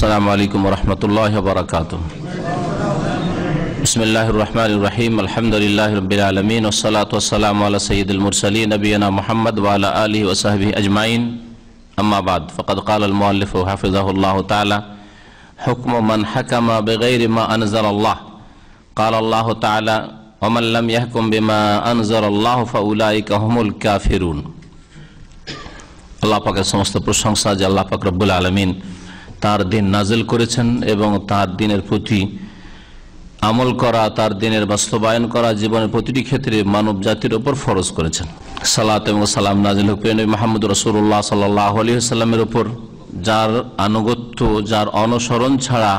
السلام عليكم ورحمة الله وبركاته بسم الله الرحمن الرحيم الحمد لله رب العالمين والصلاة والسلام على سيد المرسلين نبينا محمد وعلى آله وصحبه أجمعين أما بعد فقد قال المؤلف حفظه الله تعالى حكم من حكم بغير ما أنزل الله قال الله تعالى ومن لم يحكم بما أنزل الله فأولئك هم الكافرون الله پاک سمست پرشنسا جل الله پاک رب العالمين তার দিন নাজেল করেছেন এবং তার দিনের প্রতি আমল করা তার দিনের বাস্তবায়ন করা জীবনের প্রতিটি ক্ষেত্রে মানব জাতির ওপর ফরজ করেছেন সালাত এবং সালাম নাজিল হুকেন মাহমুদ রসুল্লাহ সাল্লাহ আলী সাল্লামের ওপর যার আনুগত্য যার অনুসরণ ছাড়া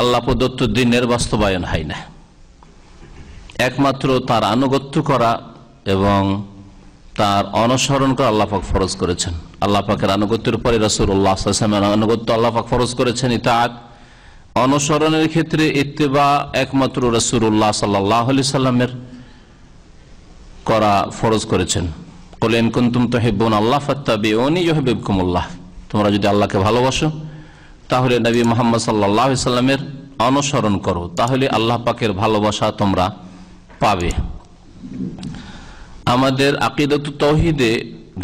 আল্লাহ প্রদত্ত দিনের বাস্তবায়ন হয় না একমাত্র তার আনুগত্য করা এবং তার অনুসরণ করে আল্লাহাক ফরজ করেছেন আল্লাহাকের আনুগত্যের পরে রসুল্লাহামের আনুগত্য আল্লাহাক ফরজ করেছেন ইতাক অনুসরণের ক্ষেত্রে ইত্তেবা একমাত্র রসুল্লাহ সাল্লাহ আলি সাল্লামের করা ফরজ করেছেন কলেন কুন্তুম তো হেবন আল্লাহ ফাত্তাবি ওনি তোমরা যদি আল্লাহকে ভালোবাসো তাহলে নবী মোহাম্মদ সাল্লাহ সাল্লামের অনুসরণ করো তাহলে আল্লাহ পাকের ভালোবাসা তোমরা পাবে আমাদের আকিদত তহিদে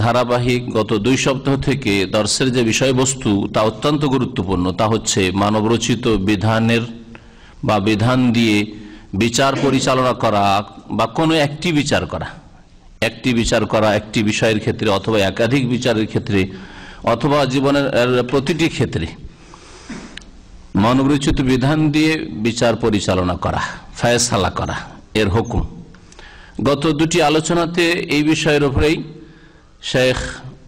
ধারাবাহিক গত দুই সপ্তাহ থেকে দর্শের যে বিষয়বস্তু তা অত্যন্ত গুরুত্বপূর্ণ তা হচ্ছে মানবরচিত বিধানের বা বিধান দিয়ে বিচার পরিচালনা করা বা কোনো একটি বিচার করা একটি বিচার করা একটি বিষয়ের ক্ষেত্রে অথবা একাধিক বিচারের ক্ষেত্রে অথবা জীবনের প্রতিটি ক্ষেত্রে মানবরচিত বিধান দিয়ে বিচার পরিচালনা করা ফায়সালা করা এর হুকুম গত দুটি আলোচনাতে এই বিষয়ের উপরেই শেখ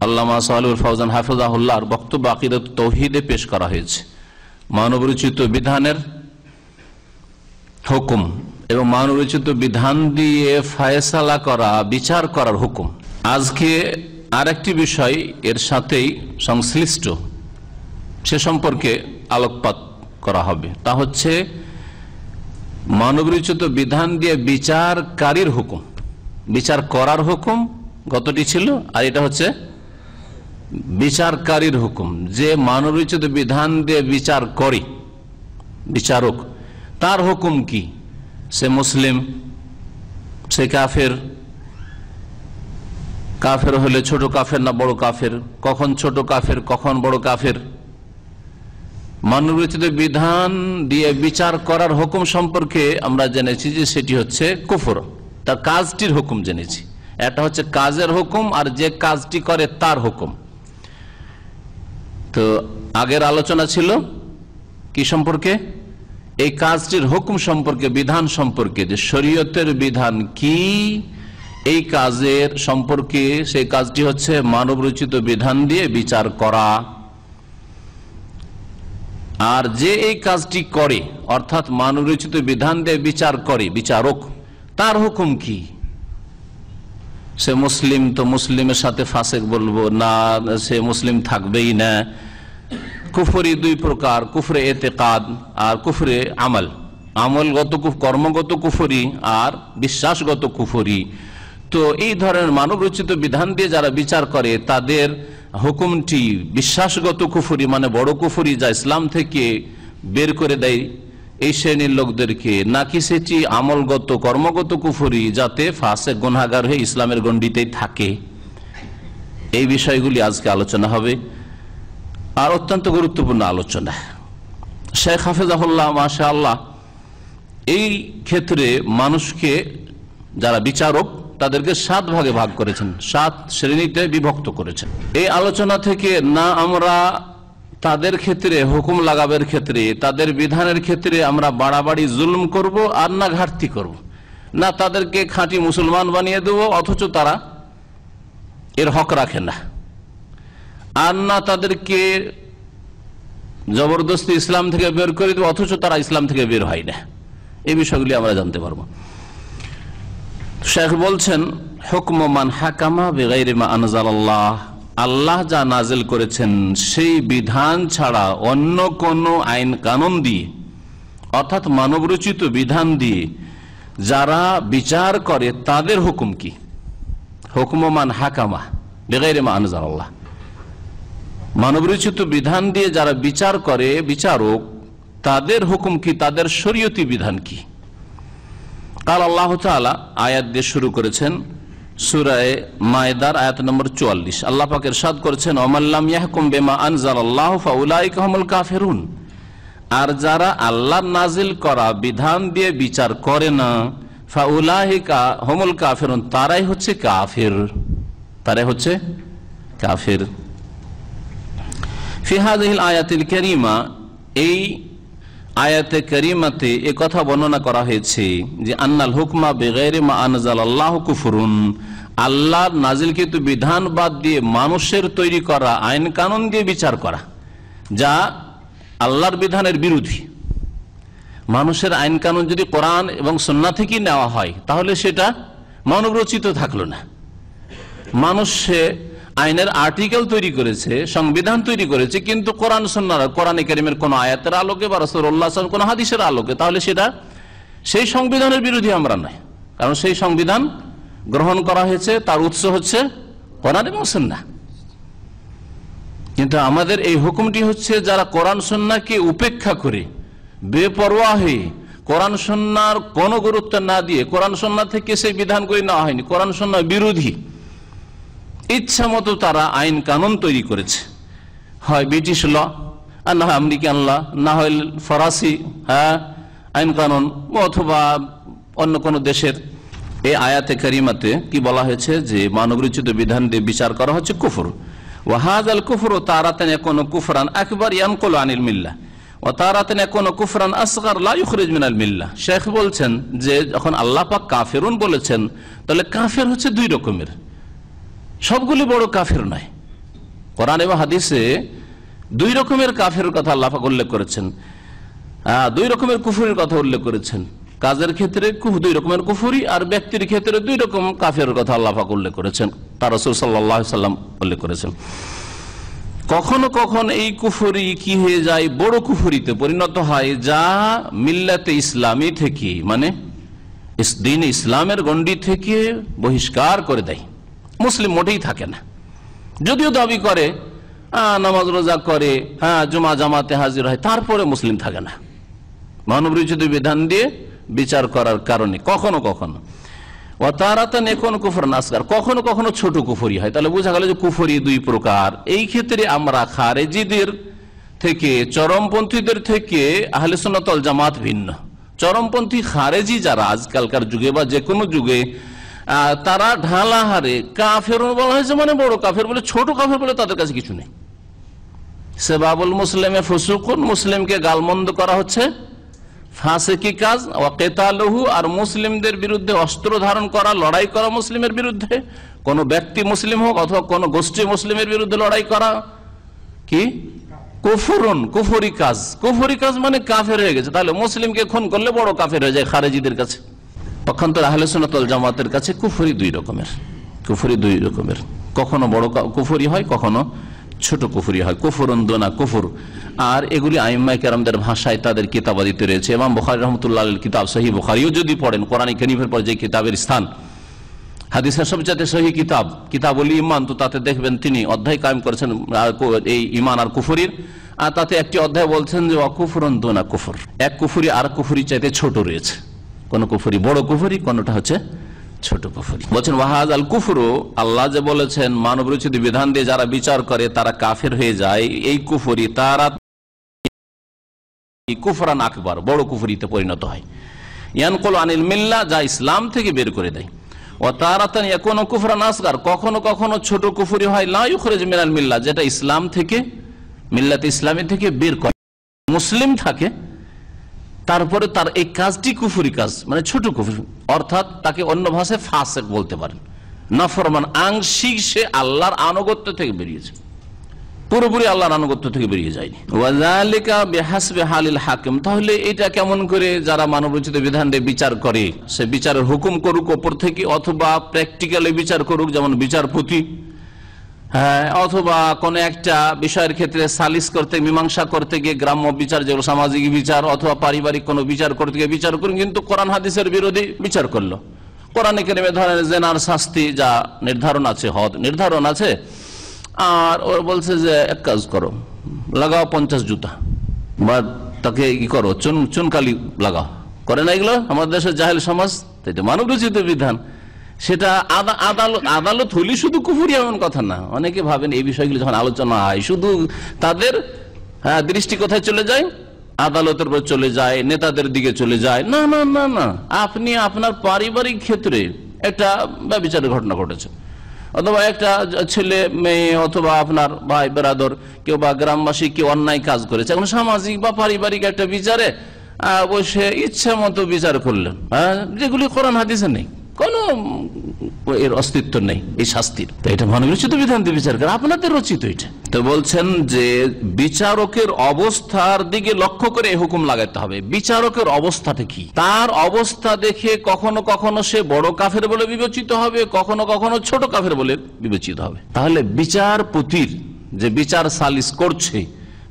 আল্লামা সাহুল ফৌজান হাফিজাহুল্লাহর বক্তব্য আকিদত তৌহিদে পেশ করা হয়েছে মানবরচিত বিধানের হুকুম এবং মানবরচিত বিধান দিয়ে ফায়সালা করা বিচার করার হুকুম আজকে আরেকটি বিষয় এর সাথেই সংশ্লিষ্ট সে সম্পর্কে আলোকপাত করা হবে তা হচ্ছে মানবরচিত বিধান দিয়ে বিচারকারীর হুকুম বিচার করার হুকুম গতটি ছিল আর এটা হচ্ছে বিচারকারীর হুকুম যে মানবরচিত বিধান দিয়ে বিচার করে বিচারক তার হুকুম কি সে মুসলিম সে কাফের কাফের হলে ছোট কাফের না বড় কাফের কখন ছোট কাফের কখন বড় কাফের মানবরচিত বিধান দিয়ে বিচার করার হুকুম সম্পর্কে আমরা জেনেছি যে সেটি হচ্ছে কুফর তার কাজটির হুকুম জেনেছি এটা হচ্ছে কাজের হুকুম আর যে কাজটি করে তার হুকুম তো আগের আলোচনা ছিল কি সম্পর্কে এই কাজটির হুকুম সম্পর্কে বিধান সম্পর্কে যে শরীয়তের বিধান কি এই কাজের সম্পর্কে সেই কাজটি হচ্ছে মানবরচিত বিধান দিয়ে বিচার করা আর যে এই কাজটি করে অর্থাৎ মানুরচিত বিধান দিয়ে বিচার করে বিচারক তার হুকুম কি সে মুসলিম তো মুসলিমের সাথে ফাঁসে বলবো না সে মুসলিম থাকবেই না কুফরি দুই প্রকার কুফরে এতে কাদ আর কুফরে আমল আমলগত কর্মগত কুফরি আর বিশ্বাসগত কুফরি তো এই ধরনের মানবরচিত বিধান দিয়ে যারা বিচার করে তাদের হুকুমটি বিশ্বাসগত কুফুরি মানে বড় কুফুরি যা ইসলাম থেকে বের করে দেয় এই শ্রেণীর লোকদেরকে নাকি সেটি আমলগত কর্মগত কুফুরি যাতে ফাঁসে গুনাগার হয়ে ইসলামের গণ্ডিতেই থাকে এই বিষয়গুলি আজকে আলোচনা হবে আর অত্যন্ত গুরুত্বপূর্ণ আলোচনা শেখ হাফেজাহুল্লাহ মাশা আল্লাহ এই ক্ষেত্রে মানুষকে যারা বিচারক তাদেরকে সাত ভাগে ভাগ করেছেন সাত শ্রেণীতে বিভক্ত করেছেন এই আলোচনা থেকে না আমরা তাদের ক্ষেত্রে হুকুম লাগাবের ক্ষেত্রে তাদের বিধানের ক্ষেত্রে আমরা বাড়াবাড়ি জুলুম করব আর না ঘাটতি করব। না তাদেরকে খাঁটি মুসলমান বানিয়ে দেব অথচ তারা এর হক রাখে না আর না তাদেরকে জবরদস্তি ইসলাম থেকে বের করে দেবো অথচ তারা ইসলাম থেকে বের হয় না এই বিষয়গুলি আমরা জানতে পারবো শেখ বলছেন হুকমান হাকামা বেগাইরিমা আনজাল আল্লাহ আল্লাহ যা নাজেল করেছেন সেই বিধান ছাড়া অন্য কোন আইন কানুন দিয়ে অর্থাৎ মানবরচিত বিধান দিয়ে যারা বিচার করে তাদের হুকুম কি হুকমান হাকামা বেগাইরিমা আনজাল আল্লাহ মানবরচিত বিধান দিয়ে যারা বিচার করে বিচারক তাদের হুকুম কি তাদের শরীয়তি বিধান কি কাল আল্লাহ আয়াত দিয়ে শুরু করেছেন সুরায় আয়াত নম্বর চুয়াল্লিশ করেছেন অমাল্লাম আল্লাহ আর যারা আল্লাহ নাজিল করা বিধান দিয়ে বিচার করে না ফাউলাহিকা কাফেরুন তারাই হচ্ছে কাফের তারাই হচ্ছে কাফের আয়াতিল করিমা এই আয়াতে করিমাতে এ কথা বর্ণনা করা হয়েছে যে আন্নাল হুকমা বেগেরে মা আনজাল আল্লাহ কুফরুন আল্লাহর নাজিলকৃত বিধান বাদ দিয়ে মানুষের তৈরি করা আইন কানুন দিয়ে বিচার করা যা আল্লাহর বিধানের বিরোধী মানুষের আইন কানুন যদি কোরআন এবং সন্না থেকে নেওয়া হয় তাহলে সেটা মানবরচিত থাকলো না মানুষে আইনের আর্টিকেল তৈরি করেছে সংবিধান তৈরি করেছে কিন্তু কোরআন সন্ন্যার কোরআনে কারিমের কোন আয়াতের আলোকে বা রসুল্লাহ কোন হাদিসের আলোকে তাহলে সেটা সেই সংবিধানের বিরোধী আমরা নয় কারণ সেই সংবিধান গ্রহণ করা হয়েছে তার উৎস হচ্ছে কোরআন এবং সন্না কিন্তু আমাদের এই হুকুমটি হচ্ছে যারা কোরআন সন্নাকে উপেক্ষা করে বেপরোয়া হয়ে কোরআন সন্ন্যার কোনো গুরুত্ব না দিয়ে কোরআন সন্না থেকে সেই বিধানগুলি নেওয়া হয়নি কোরআন সন্না বিরোধী ইচ্ছা মতো তারা আইন কানুন তৈরি করেছে হয় ব্রিটিশ ল আর না হয় আমেরিকান ল না হয় ফরাসি হ্যাঁ আইন কানুন অথবা অন্য কোনো দেশের এই আয়াতে কারিমাতে কি বলা হয়েছে যে মানবরচিত বিধান দিয়ে বিচার করা হচ্ছে কুফর ওয়াহাজ আল কুফর ও তারাতেন কোন কুফরান একবার ইয়ানকল আনিল মিল্লা ও তারাতেন কোনো কুফরান আসগার লাইখরিজ মিনাল মিল্লা শেখ বলছেন যে যখন আল্লাপাক কাফেরুন বলেছেন তাহলে কাফের হচ্ছে দুই রকমের সবগুলি বড় কাফের নয় কোরআন এবং হাদিসে দুই রকমের কাফের কথা লাফা উল্লেখ করেছেন দুই রকমের কুফুরের কথা উল্লেখ করেছেন কাজের ক্ষেত্রে দুই রকমের কুফুরি আর ব্যক্তির ক্ষেত্রে দুই রকম কাফের কথা আল্লাহাক উল্লেখ করেছেন তার রসুল সাল্লাহ সাল্লাম উল্লেখ করেছেন কখনো কখন এই কুফুরি কি হয়ে যায় বড় কুফুরিতে পরিণত হয় যা মিল্লাতে ইসলামী থেকে মানে দিন ইসলামের গণ্ডি থেকে বহিষ্কার করে দেয় মুসলিম মোটেই থাকে না যদিও দাবি করে হ্যাঁ, নামাজ রোজা করে হ্যাঁ জমা জামাতে হাজির হয় তারপরে মুসলিম থাকে না মানবরিচিত বিধান দিয়ে বিচার করার কারণে কখনো কখনো ও তারা তো কুফর নাস্কার কখনো কখনো ছোট কুফরি হয় তাহলে বোঝা গেল যে কুফরি দুই প্রকার এই ক্ষেত্রে আমরা খারেজিদের থেকে চরমপন্থীদের থেকে আহলে সোনাতল জামাত ভিন্ন চরমপন্থী খারেজি যারা আজকালকার যুগে বা যে কোনো যুগে তারা ঢালা হারে কাফের বলা হয়েছে মানে বড় কাফের বলে ছোট কাফের বলে তাদের কাছে কিছু নেই সেবাবুল মুসলিমে ফসুকুন মুসলিমকে গালমন্দ করা হচ্ছে ফাঁসে কি কাজ অকেতালহু আর মুসলিমদের বিরুদ্ধে অস্ত্র ধারণ করা লড়াই করা মুসলিমের বিরুদ্ধে কোন ব্যক্তি মুসলিম হোক অথবা কোন গোষ্ঠী মুসলিমের বিরুদ্ধে লড়াই করা কি কুফুরন কুফুরি কাজ কুফুরি কাজ মানে কাফের হয়ে গেছে তাহলে মুসলিমকে খুন করলে বড় কাফের হয়ে যায় খারেজিদের কাছে পক্ষান্তর আহলে সোনাতল জামাতের কাছে কুফুরি দুই রকমের কুফুরি দুই রকমের কখনো বড় কুফুরি হয় কখনো ছোট কুফুরি হয় কুফুরন দোনা কুফুর আর এগুলি আইম্মাই কেরামদের ভাষায় তাদের কিতাবাদিতে রয়েছে এবং বোখারি রহমতুল্লাহ কিতাব সহি বোখারিও যদি পড়েন কোরআন কেনিফের পর যে কিতাবের স্থান হাদিসের সবচেয়ে সহি কিতাব কিতাবলি ইমান তো তাতে দেখবেন তিনি অধ্যায় কায়েম করেছেন এই ইমান আর কুফুরির আর তাতে একটি অধ্যায় বলছেন যে অকুফুরন দোনা কুফুর এক কুফুরি আর কুফুরি চাইতে ছোট রয়েছে কোন কুফুরি বড় কুফুরি কোনটা হচ্ছে ছোট কুফুরি বলছেন ওয়াহাজ আল কুফরু আল্লাহ যে বলেছেন মানব রচিত বিধান দিয়ে যারা বিচার করে তারা কাফের হয়ে যায় এই কুফরি তারা কুফরান আকবর বড় কুফুরিতে পরিণত হয় ইয়ানকল আনিল মিল্লা যা ইসলাম থেকে বের করে দেয় ও তারাতান এখনো কুফরান আসগার কখনো কখনো ছোট কুফুরি হয় লাই লাউখরেজ মিলাল মিল্লা যেটা ইসলাম থেকে মিল্লাতে ইসলামী থেকে বের করে মুসলিম থাকে তারপরে তার এই কাজটি কুফুরি কাজ মানে ছোট কুফুরি অর্থাৎ তাকে অন্য ভাষায় ফাঁসে বলতে পারেন নাফরমান আংশিক সে আল্লাহর আনুগত্য থেকে বেরিয়েছে পুরোপুরি আল্লাহর আনুগত্য থেকে বেরিয়ে যায়নি ওয়াজালিকা হালিল হাকিম তাহলে এটা কেমন করে যারা মানবরচিত বিধানে বিচার করে সে বিচারের হুকুম করুক ওপর থেকে অথবা প্র্যাকটিক্যালে বিচার করুক যেমন বিচারপতি হ্যাঁ, অথবা কোনো একটা বিষয়ের ক্ষেত্রে সালিস করতে মীমাংসা করতে গিয়ে গ্রাম্য বিচার যেগুলো সামাজিক বিচার অথবা পারিবারিক কোনো বিচার করতে গিয়ে বিচার করুন কিন্তু কোরআন হাদিসের বিরোধী বিচার করলো কোরআনে কেরেমে ধরেন জেনার শাস্তি যা নির্ধারণ আছে হদ নির্ধারণ আছে আর ও বলছে যে এক কাজ করো লাগাও পঞ্চাশ জুতা বা তাকে কি করো চুন চুনকালি লাগাও করে না এগুলো আমাদের দেশের জাহেল সমাজ তাই তো মানবরচিত বিধান সেটা আদালত আদালত হলি শুধু কুফুরি এমন কথা না অনেকে ভাবেন এই বিষয়গুলি যখন আলোচনা হয় শুধু তাদের হ্যাঁ, দৃষ্টি কোথায় চলে যায় আদালতের উপর চলে যায় নেতাদের দিকে চলে যায় না না না না আপনি আপনার পারিবারিক ক্ষেত্রে একটা বিচারের ঘটনা ঘটেছে অথবা একটা ছেলে মেয়ে অথবা আপনার ভাই বেরাদর কেউ বা গ্রামবাসী কেউ অন্যায় কাজ করেছে এখন সামাজিক বা পারিবারিক একটা বিচারে বসে ইচ্ছা মতো বিচার করলেন হ্যাঁ যেগুলি করান হাদিসে নেই কোন এর অস্তিত্ব নেই এই শাস্তির তো এটা মহানবিচিত বিধান দিয়ে বিচার করে আপনাদের রচিত এটা তো বলছেন যে বিচারকের অবস্থার দিকে লক্ষ্য করে হুকুম লাগাতে হবে বিচারকের অবস্থাটা কি তার অবস্থা দেখে কখনো কখনো সে বড় কাফের বলে বিবেচিত হবে কখনো কখনো ছোট কাফের বলে বিবেচিত হবে তাহলে বিচারপতির যে বিচার সালিস করছে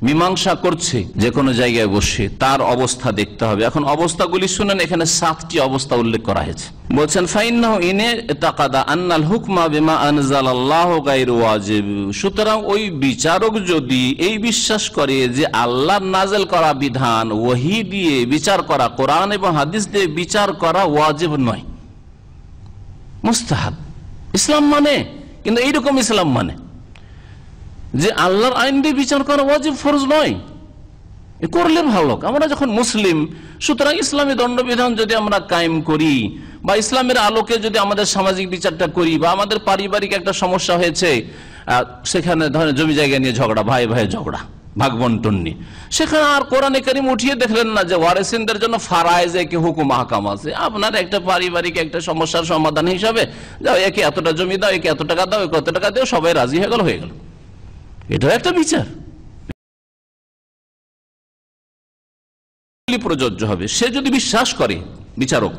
মীমাংসা করছে যে কোনো জায়গায় বসে তার অবস্থা দেখতে হবে এখন অবস্থাগুলি শুনেন এখানে সাতটি অবস্থা উল্লেখ করা হয়েছে বলছেন আন্নাল হুকমা বিমা সুতরাং ওই বিচারক যদি এই বিশ্বাস করে যে আল্লাহ নাজেল করা বিধান ওহি দিয়ে বিচার করা কোরআন এবং হাদিস দিয়ে বিচার করা ওয়াজিব নয় মুস্তাহাব ইসলাম মানে কিন্তু এইরকম ইসলাম মানে যে আল্লাহর আইন দিয়ে বিচার করা ওয়াজিব ফরজ নয় করলে ভালো আমরা যখন মুসলিম সুতরাং ইসলামী দণ্ডবিধান যদি আমরা কায়েম করি বা ইসলামের আলোকে যদি আমাদের সামাজিক বিচারটা করি বা আমাদের পারিবারিক একটা সমস্যা হয়েছে সেখানে ধরেন জমি জায়গা নিয়ে ঝগড়া ভাই ভাই ঝগড়া ভাগ বন্টন নিয়ে সেখানে আর কোরআনে কারিম উঠিয়ে দেখলেন না যে ওয়ারেসিনদের জন্য ফারায়জ একে হুকুম হাকাম আছে আপনার একটা পারিবারিক একটা সমস্যার সমাধান হিসাবে যাও একে এতটা জমি দাও একে এত টাকা দাও একে এত টাকা দাও সবাই রাজি হয়ে গেল হয়ে গেল এটাও একটা বিচার প্রযোজ্য হবে সে যদি বিশ্বাস করে বিচারক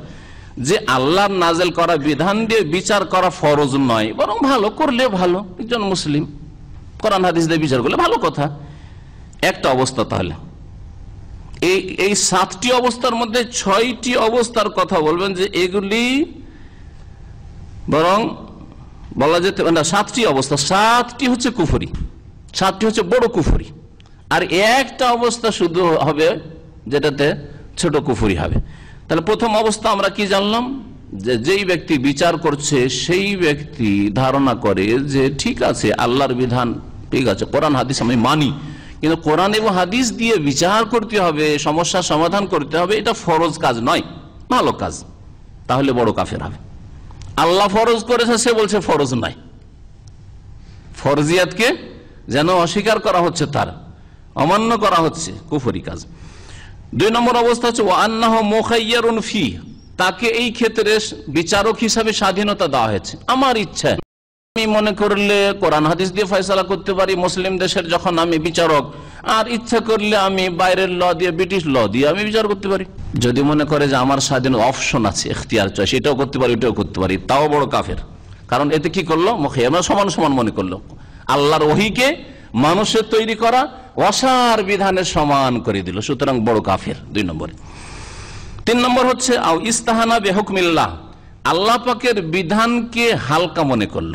যে আল্লাহ নাজেল করা বিধান দিয়ে বিচার করা ফরজ নয় বরং ভালো করলে ভালো একজন মুসলিম কোরআন হাদিস দিয়ে বিচার করলে ভালো কথা একটা অবস্থা তাহলে এই এই সাতটি অবস্থার মধ্যে ছয়টি অবস্থার কথা বলবেন যে এগুলি বরং বলা যেতে না সাতটি অবস্থা সাতটি হচ্ছে কুফরি সাতটি হচ্ছে বড় কুফুরি আর একটা অবস্থা শুধু হবে যেটাতে ছোট কুফুরি হবে তাহলে প্রথম অবস্থা আমরা কি জানলাম যে যেই ব্যক্তি বিচার করছে সেই ব্যক্তি ধারণা করে যে ঠিক আছে আল্লাহর বিধান ঠিক আছে কোরআন হাদিস আমি মানি কিন্তু কোরআন এবং হাদিস দিয়ে বিচার করতে হবে সমস্যা সমাধান করতে হবে এটা ফরজ কাজ নয় ভালো কাজ তাহলে বড় কাফের হবে আল্লাহ ফরজ করেছে সে বলছে ফরজ নয় ফরজিয়াতকে যেন অস্বীকার করা হচ্ছে তার অমান্য করা হচ্ছে কুফরি কাজ দুই নম্বর অবস্থা হচ্ছে মোখাইয়ার ফি তাকে এই ক্ষেত্রে বিচারক হিসাবে স্বাধীনতা দেওয়া হয়েছে আমার ইচ্ছা আমি মনে করলে কোরআন হাদিস দিয়ে ফয়সলা করতে পারি মুসলিম দেশের যখন আমি বিচারক আর ইচ্ছা করলে আমি বাইরের ল দিয়ে ব্রিটিশ ল দিয়ে আমি বিচার করতে পারি যদি মনে করে যে আমার স্বাধীন অপশন আছে এখতিয়ার চয়েস এটাও করতে পারি এটাও করতে পারি তাও বড় কাফের কারণ এতে কি করলো মুখে মানে আমরা সমান সমান মনে করলো আল্লাহর ওহিকে মানুষের তৈরি করা অসার বিধানের সমান করে দিল সুতরাং বড় কাফের দুই নম্বরে তিন নম্বর হচ্ছে ইস্তাহানা বেহকমিল্লাহ আল্লাহ আল্লাপাকের বিধানকে হালকা মনে করল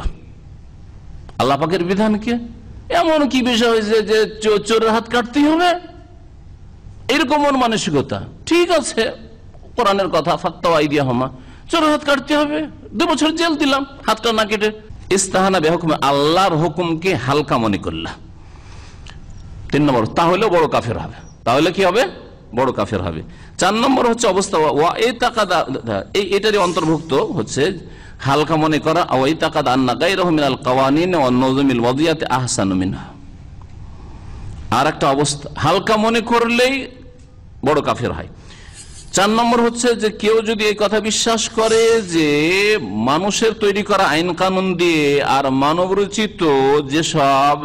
আল্লাপাকের বিধানকে এমন কি বিষয় হয়েছে যে চোরের হাত কাটতেই হবে এরকম ওর মানসিকতা ঠিক আছে কোরআনের কথা ফাত্তা আইডিয়া হমা চোরের হাত কাটতে হবে দু বছর জেল দিলাম হাতটা না কেটে ইস্তাহানা বেহকুম আল্লাহর হুকুমকে হালকা মনে করলা তিন নম্বর তাহলেও বড় কাফের হবে তাহলে কি হবে বড় কাফের হবে চার নম্বর হচ্ছে অবস্থা এটারই অন্তর্ভুক্ত হচ্ছে হালকা মনে করা ওই তাকাদ আন্না গাই আল কাওয়ানিন ও নজমিল আহসান আহসানুমিনা আর একটা অবস্থা হালকা মনে করলেই বড় কাফের হয় চার নম্বর হচ্ছে যে কেউ যদি এই কথা বিশ্বাস করে যে মানুষের তৈরি করা আইন কানুন দিয়ে আর মানবরচিত যেসব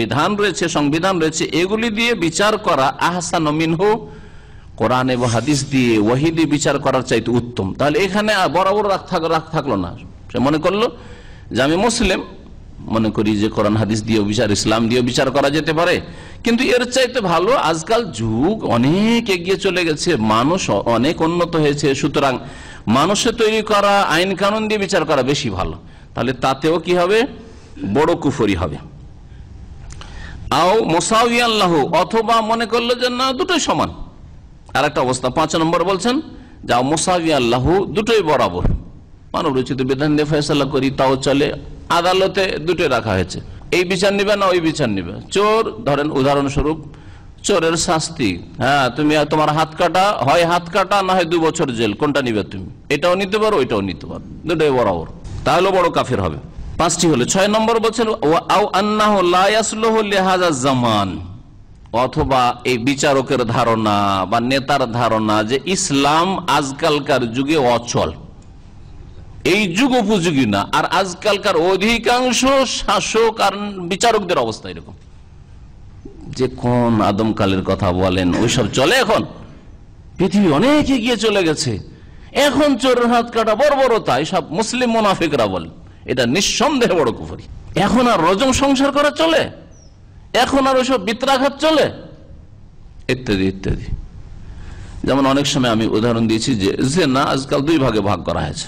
বিধান রয়েছে সংবিধান রয়েছে এগুলি দিয়ে বিচার করা আহসান মিনহু কোরআন এবং হাদিস দিয়ে ওয়াহিদি বিচার করার চাইতে উত্তম তাহলে এখানে বরাবর রাখ থাকলো না সে মনে করলো যে আমি মুসলিম মনে করি যে কোরআন হাদিস দিয়ে বিচার ইসলাম দিয়ে বিচার করা যেতে পারে কিন্তু এর চাইতে ভালো আজকাল যুগ অনেক এগিয়ে চলে গেছে মানুষ অনেক উন্নত হয়েছে সুতরাং মানুষের তৈরি করা আইন কানুন দিয়ে বিচার করা বেশি ভালো তাহলে তাতেও কি হবে বড় কুফরি হবে আও মোসাউই অথবা মনে করলো যে না দুটোই সমান আর একটা অবস্থা পাঁচ নম্বর বলছেন যাও মোসাউই আল্লাহ দুটোই বরাবর মানব রচিত বিধান দিয়ে ফেসলা করি তাও চলে আদালতে দুটোই রাখা হয়েছে এই বিচার নিবে না ওই বিচার নিবে চোর ধরেন উদাহরণস্বরূপ চোরের শাস্তি হ্যাঁ তুমি তোমার হাত কাটা হয় হাত কাটা না হয় দু বছর জেল কোনটা নিবে তুমি এটাও নিতে পারো ওইটাও নিতে পারো দুটোই বরাবর তাহলে বড় কাফের হবে পাঁচটি হলো ছয় নম্বর বলছেন জামান অথবা এই বিচারকের ধারণা বা নেতার ধারণা যে ইসলাম আজকালকার যুগে অচল এই যুগ উপযোগী না আর আজকালকার অধিকাংশ শাসক আর বিচারকদের অবস্থা এরকম যে কোন আদমকালের কথা বলেন ওইসব চলে এখন পৃথিবী অনেক এগিয়ে চলে গেছে এখন চোরের হাত কাটা তাই সব মুসলিম মোনাফিকরা বলেন এটা নিঃসন্দেহে বড় কুফরি এখন আর রজম সংসার করা চলে এখন আর ওইসব বিত্রাঘাত চলে ইত্যাদি ইত্যাদি যেমন অনেক সময় আমি উদাহরণ দিয়েছি যে না আজকাল দুই ভাগে ভাগ করা হয়েছে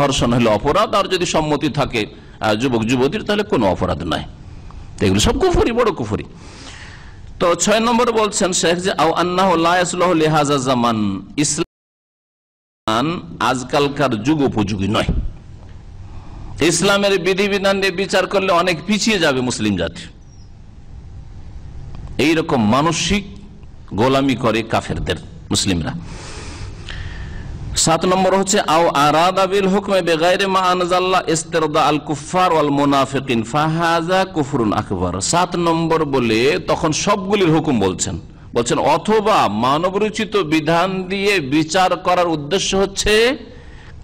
ধর্ষণ হলে অপরাধ আর যদি সম্মতি থাকে যুবক যুবতীর তাহলে কোনো অপরাধ নাই এগুলো সব কুফুরি বড় কুফুরি তো ছয় নম্বর বলছেন শেখ যে জামান ইসলাম আজকালকার যুগ উপযোগী নয় ইসলামের বিধিবিধান নিয়ে বিচার করলে অনেক পিছিয়ে যাবে মুসলিম জাতি এইরকম মানসিক গোলামি করে কাফেরদের মুসলিমরা সাত নম্বর হচ্ছে আও আরাদা বিল হুকমে বেগাইরে মা আনজাল্লাহ ইস্তেরদা আল কুফার ওয়াল মুনাফিকিন ফাহাজা কুফরুন আকবার সাত নম্বর বলে তখন সবগুলির হুকুম বলছেন বলছেন অথবা মানবরচিত বিধান দিয়ে বিচার করার উদ্দেশ্য হচ্ছে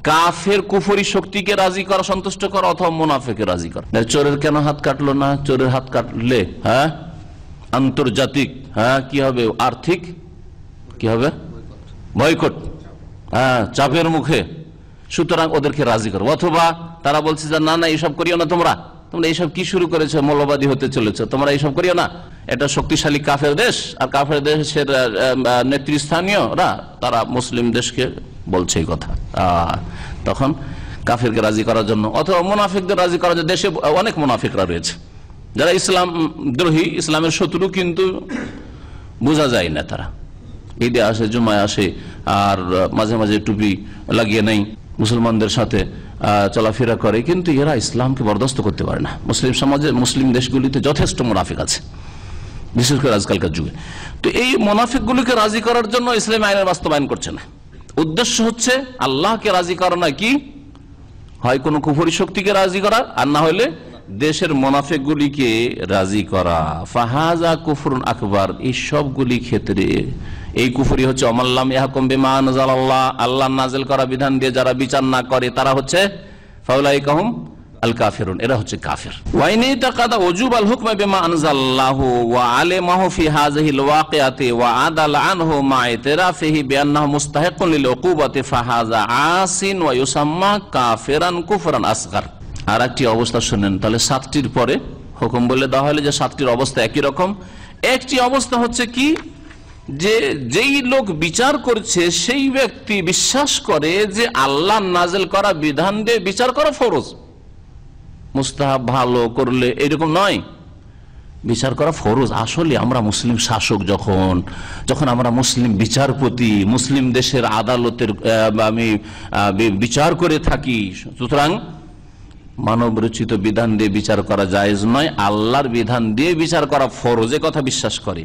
কাফের কুফরি শক্তিকে রাজি করা সন্তুষ্ট করা অথবা মুনাফেকে রাজি করা চোরের কেন হাত কাটলো না চোরের হাত কাটলে হ্যাঁ আন্তর্জাতিক হ্যাঁ কি হবে আর্থিক কি হবে বয়কট হ্যাঁ, চাপের মুখে সুতরাং ওদেরকে রাজি করো অথবা তারা বলছে যে না না এইসব করিও না তোমরা তোমরা এইসব কি শুরু করেছো মৌলবাদী হতে চলেছো তোমরা এইসব করিও না এটা শক্তিশালী কাফের দেশ আর কাফের দেশের নেতৃস্থানীয়রা তারা মুসলিম দেশকে বলছে এই কথা তখন কাফেরকে রাজি করার জন্য অথবা মুনাফিকদের রাজি করার জন্য দেশে অনেক মুনাফিকরা রয়েছে যারা ইসলাম দ্রোহী ইসলামের শত্রু কিন্তু বোঝা যায় না তারা ঈদে আসে জুমায় আসে আর মাঝে মাঝে টুপি লাগিয়ে নেই মুসলমানদের সাথে চলাফেরা করে কিন্তু এরা ইসলামকে বরদাস্ত করতে পারে না মুসলিম সমাজে মুসলিম দেশগুলিতে যথেষ্ট মুনাফিক আছে বিশেষ করে আজকালকার যুগে তো এই মুনাফিকগুলিকে রাজি করার জন্য ইসলাম আইনের বাস্তবায়ন করছে না উদ্দেশ্য হচ্ছে আল্লাহকে রাজি করা না কি হয় কোনো কুফরি শক্তিকে রাজি করা আর না হলে দেশের মোনাফেকগুলিকে রাজি করা ফাহাজা কুফরুন আকবর এই সবগুলি ক্ষেত্রে এই কুফুরি হচ্ছে অমাল্লাম ইয়াহকুম বিমা আল্লাহ আল্লাহ নাজেল করা বিধান দিয়ে যারা বিচার না করে তারা হচ্ছে ফাউলাই কাহম এরা হচ্ছে কাফের আল আনজাল্লাহু ওয়া ওয়া আদাল আসিন কুফরান আর একটি অবস্থা শোনেন তাহলে সাতটির পরে হুকুম বলে দেওয়া হলে যে সাতটির অবস্থা একই রকম একটি অবস্থা হচ্ছে কি যে যেই লোক বিচার করছে সেই ব্যক্তি বিশ্বাস করে যে আল্লাহ নাজেল করা বিধান দিয়ে বিচার করা ফরজ মুস্তাহাব ভালো করলে এরকম নয় বিচার করা ফরজ আসলে আমরা মুসলিম শাসক যখন যখন আমরা মুসলিম বিচারপতি মুসলিম দেশের আদালতের আমি বিচার করে থাকি সুতরাং মানব রচিত বিধান দিয়ে বিচার করা যায় নয় আল্লাহর বিধান দিয়ে বিচার করা ফরজে কথা বিশ্বাস করে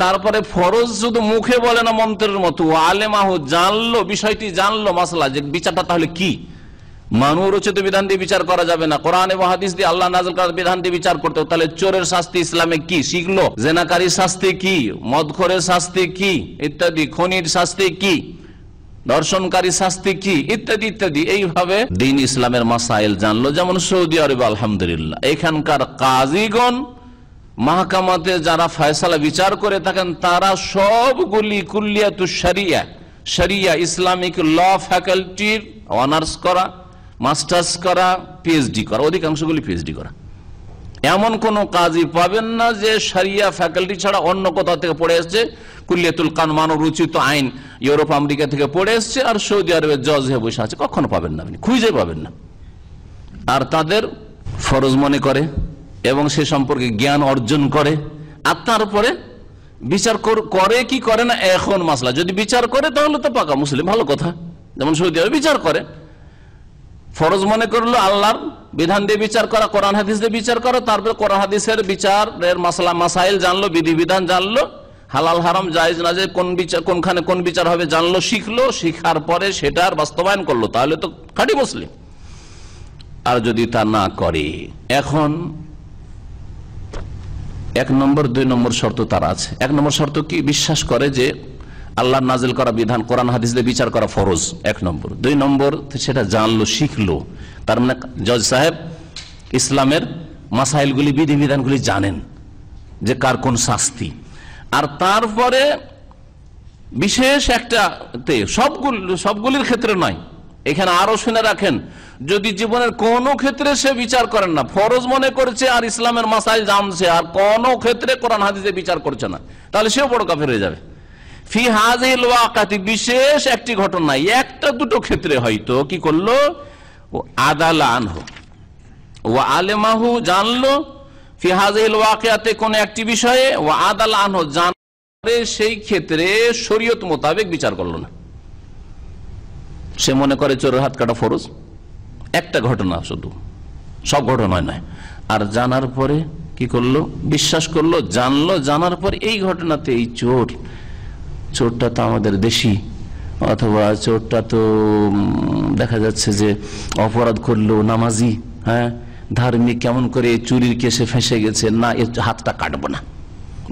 তারপরে ফরজ শুধু মুখে বলে না মন্ত্রের মতো আলেমাহ জানলো বিষয়টি জানলো মাসলা যে বিচারটা তাহলে কি মানুষ রচিত বিধান দিয়ে বিচার করা যাবে না কোরআনে মহাদিস দিয়ে আল্লাহ নাজল করার বিধান দিয়ে বিচার করতে তাহলে চোরের শাস্তি ইসলামে কি শিখলো জেনাকারীর শাস্তি কি মদখরের শাস্তি কি ইত্যাদি খনির শাস্তি কি দর্শনকারী শাস্তি কি ইত্যাদি ইত্যাদি এইভাবে দিন ইসলামের মাসাইল জানলো যেমন সৌদি আরব আলহামদুলিল্লাহ এখানকার কাজীগণ মাহকামাতে যারা ফয়সালা বিচার করে থাকেন তারা সবগুলি কুল্লিয়াতু সারিয়া সারিয়া ইসলামিক ল ফ্যাকাল্টির অনার্স করা মাস্টার্স করা পিএইচডি করা অধিকাংশগুলি পিএইচডি করা এমন কোন কাজই পাবেন না যে সারিয়া ফ্যাকাল্টি ছাড়া অন্য কোথাও থেকে পড়ে এসছে কুল্লিয়াতুল কানমান রুচিত আইন ইউরোপ আমেরিকা থেকে পড়ে এসছে আর সৌদি আরবের জজ হয়ে বসে আছে কখনো পাবেন না আপনি খুঁজে পাবেন না আর তাদের ফরজ মনে করে এবং সে সম্পর্কে জ্ঞান অর্জন করে আর তারপরে বিচার করে কি করে না এখন মাসলা যদি বিচার করে তাহলে তো পাকা মুসলিম ভালো কথা যেমন সৌদি আরব বিচার করে ফরজ মনে করলো আল্লাহর বিধান দিয়ে বিচার করা কোরআন হাদিস দিয়ে বিচার করা তারপরে কোরআন হাদিসের বিচারের মাসালা মাসাইল জানলো বিধিবিধান জানলো হালাল হারাম জায়জ না যে কোন বিচার কোনখানে কোন বিচার হবে জানলো শিখলো শিখার পরে সেটার বাস্তবায়ন করলো তাহলে তো খাটি মুসলিম আর যদি তা না করে এখন এক নম্বর দুই নম্বর শর্ত তার আছে এক নম্বর শর্ত কি বিশ্বাস করে যে আল্লাহ নাজিল করা বিধান কোরআন হাদিস দিয়ে বিচার করা ফরজ এক নম্বর দুই নম্বর সেটা জানলো শিখলো তার মানে জজ সাহেব ইসলামের মাসাইলগুলি বিধিবিধানগুলি জানেন যে কার কোন শাস্তি আর তারপরে বিশেষ একটা সবগুলি সবগুলির ক্ষেত্রে নয় এখানে আরো শুনে রাখেন যদি জীবনের কোনো ক্ষেত্রে সে বিচার করেন না ফরজ মনে করছে আর ইসলামের মাসাইল জানছে আর কোনো ক্ষেত্রে কোরআন হাদিসে বিচার করছে না তাহলে সেও বড় কাফের হয়ে যাবে বিশেষ একটি ঘটনা একটা দুটো ক্ষেত্রে হয়তো কি করলো আদাল আনহ ও আলেমাহু জানলো ফিহাজ ওয়াকিয়াতে কোন একটি বিষয়ে ও আদাল আনহ জান সেই ক্ষেত্রে শরীয়ত মোতাবেক বিচার করলো না সে মনে করে চোরের হাত কাটা ফরজ একটা ঘটনা শুধু সব ঘটনায় নয় আর জানার পরে কি করলো বিশ্বাস করলো জানলো জানার পর এই ঘটনাতে এই চোর চোরটা তো আমাদের দেশি অথবা চোরটা তো দেখা যাচ্ছে যে অপরাধ করলো নামাজি হ্যাঁ ধার্মিক কেমন করে চুরির কেসে ফেঁসে গেছে না এ হাতটা কাটবো না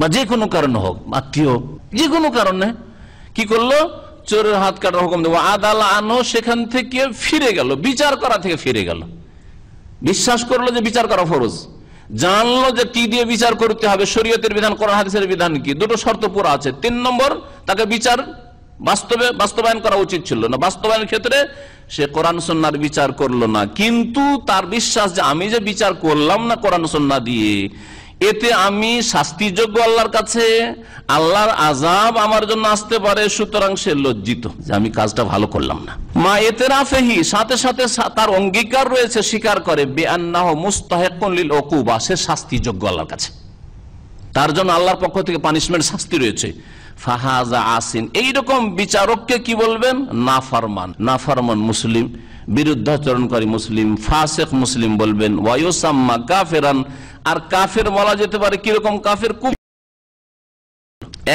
বা যে কোনো কারণে হোক আত্মীয় যে কোনো কারণে কি করলো চোরের হাত কাটার হুকুম দেবো আদাল আনো সেখান থেকে ফিরে গেল বিচার করা থেকে ফিরে গেল বিশ্বাস করলো যে বিচার করা ফরজ জানলো যে কি দিয়ে বিচার করতে হবে শরীয়তের বিধান করা হাদিসের বিধান কি দুটো শর্ত পুরা আছে তিন নম্বর তাকে বিচার বাস্তবে বাস্তবায়ন করা উচিত ছিল না বাস্তবায়নের ক্ষেত্রে সে কোরআন সন্ন্যার বিচার করলো না কিন্তু তার বিশ্বাস যে আমি যে বিচার করলাম না কোরআন সন্না দিয়ে এতে আমি শাস্তিযোগ্য আল্লাহর কাছে আল্লাহর আজাব আমার জন্য আসতে পারে সুতরাং সে লজ্জিত যে আমি কাজটা ভালো করলাম না মা এতে রাফেহি সাথে সাথে তার অঙ্গীকার রয়েছে স্বীকার করে বেআন্না মুস্তাহেকুল ওকুবা সে শাস্তিযোগ্য আল্লাহর কাছে তার জন্য আল্লাহর পক্ষ থেকে পানিশমেন্ট শাস্তি রয়েছে ফাহাজা আসিন এইরকম বিচারককে কি বলবেন নাফারমান নাফারমান মুসলিম বিরুদ্ধাচরণকারী মুসলিম ফাসেক মুসলিম বলবেন ওয়ায়োসাম্মা কাফেরান আর কাফের বলা যেতে পারে কিরকম কাফের কু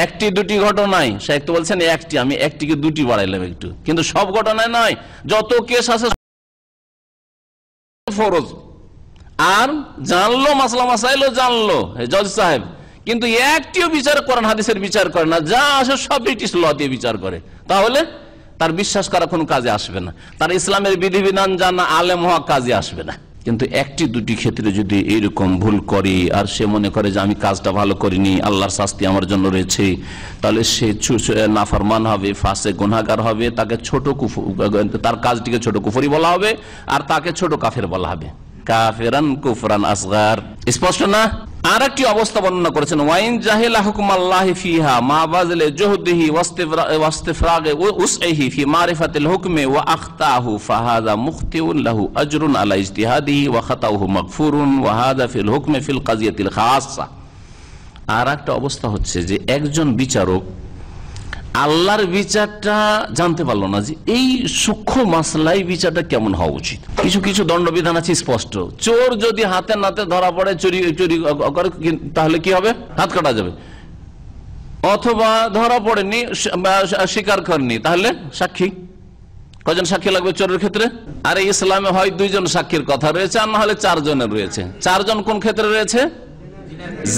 একটি দুটি ঘটনায় শেখ তো বলছেন একটি আমি একটিকে দুটি বাড়াইলাম একটু কিন্তু সব ঘটনায় নয় যত কেস আছে ফরজ আর জানলো মাসলাম মাসাইলও জানলো জজ সাহেব কিন্তু একটিও বিচার করেন হাদিসের বিচার করে না যা আসে সব ব্রিটিশ ল দিয়ে বিচার করে তাহলে তার বিশ্বাস করা কোনো কাজে আসবে না তার ইসলামের বিধিবিধান জানা আলেম হওয়া কাজে আসবে না কিন্তু একটি দুটি ক্ষেত্রে যদি এইরকম ভুল করি আর সে মনে করে যে আমি কাজটা ভালো করিনি আল্লাহর শাস্তি আমার জন্য রয়েছে তাহলে সে নাফারমান হবে ফাঁসে গুনাগার হবে তাকে ছোট কুফু তার কাজটিকে ছোট কুফরি বলা হবে আর তাকে ছোট কাফের বলা হবে কাফেরান কুফরান আসগার স্পষ্ট না আর একটি অবস্থা বর্ণনা করেছেন ওয়াইন জাহেলা আল্লাহ ফিহা মাহবাজলে জোহদিহি ওয়াস্তেফরাগে উসহি ফি মারিফাতিল হুকমে ওয়া আখতাহু ফাহাদা মুখতিউন লাহু আজরুন আলা ইজতিহাদিহি ওয়া খাতাউহু মাগফুরুন ওয়া হাদা ফিল হুকমে ফিল কাজিয়াতিল খাসসা আর একটা অবস্থা হচ্ছে যে একজন বিচারক আল্লাহর বিচারটা জানতে পারলো না যে এই সূক্ষ্ম মাসলাই বিচারটা কেমন হওয়া উচিত কিছু কিছু দণ্ডবিধান আছে স্পষ্ট চোর যদি হাতে নাতে ধরা পড়ে চুরি চুরি করে তাহলে কি হবে হাত কাটা যাবে অথবা ধরা পড়েনি স্বীকার করেনি তাহলে সাক্ষী কজন সাক্ষী লাগবে চোরের ক্ষেত্রে আরে ইসলামে হয় দুইজন সাক্ষীর কথা রয়েছে আর না হলে চারজনের রয়েছে চারজন কোন ক্ষেত্রে রয়েছে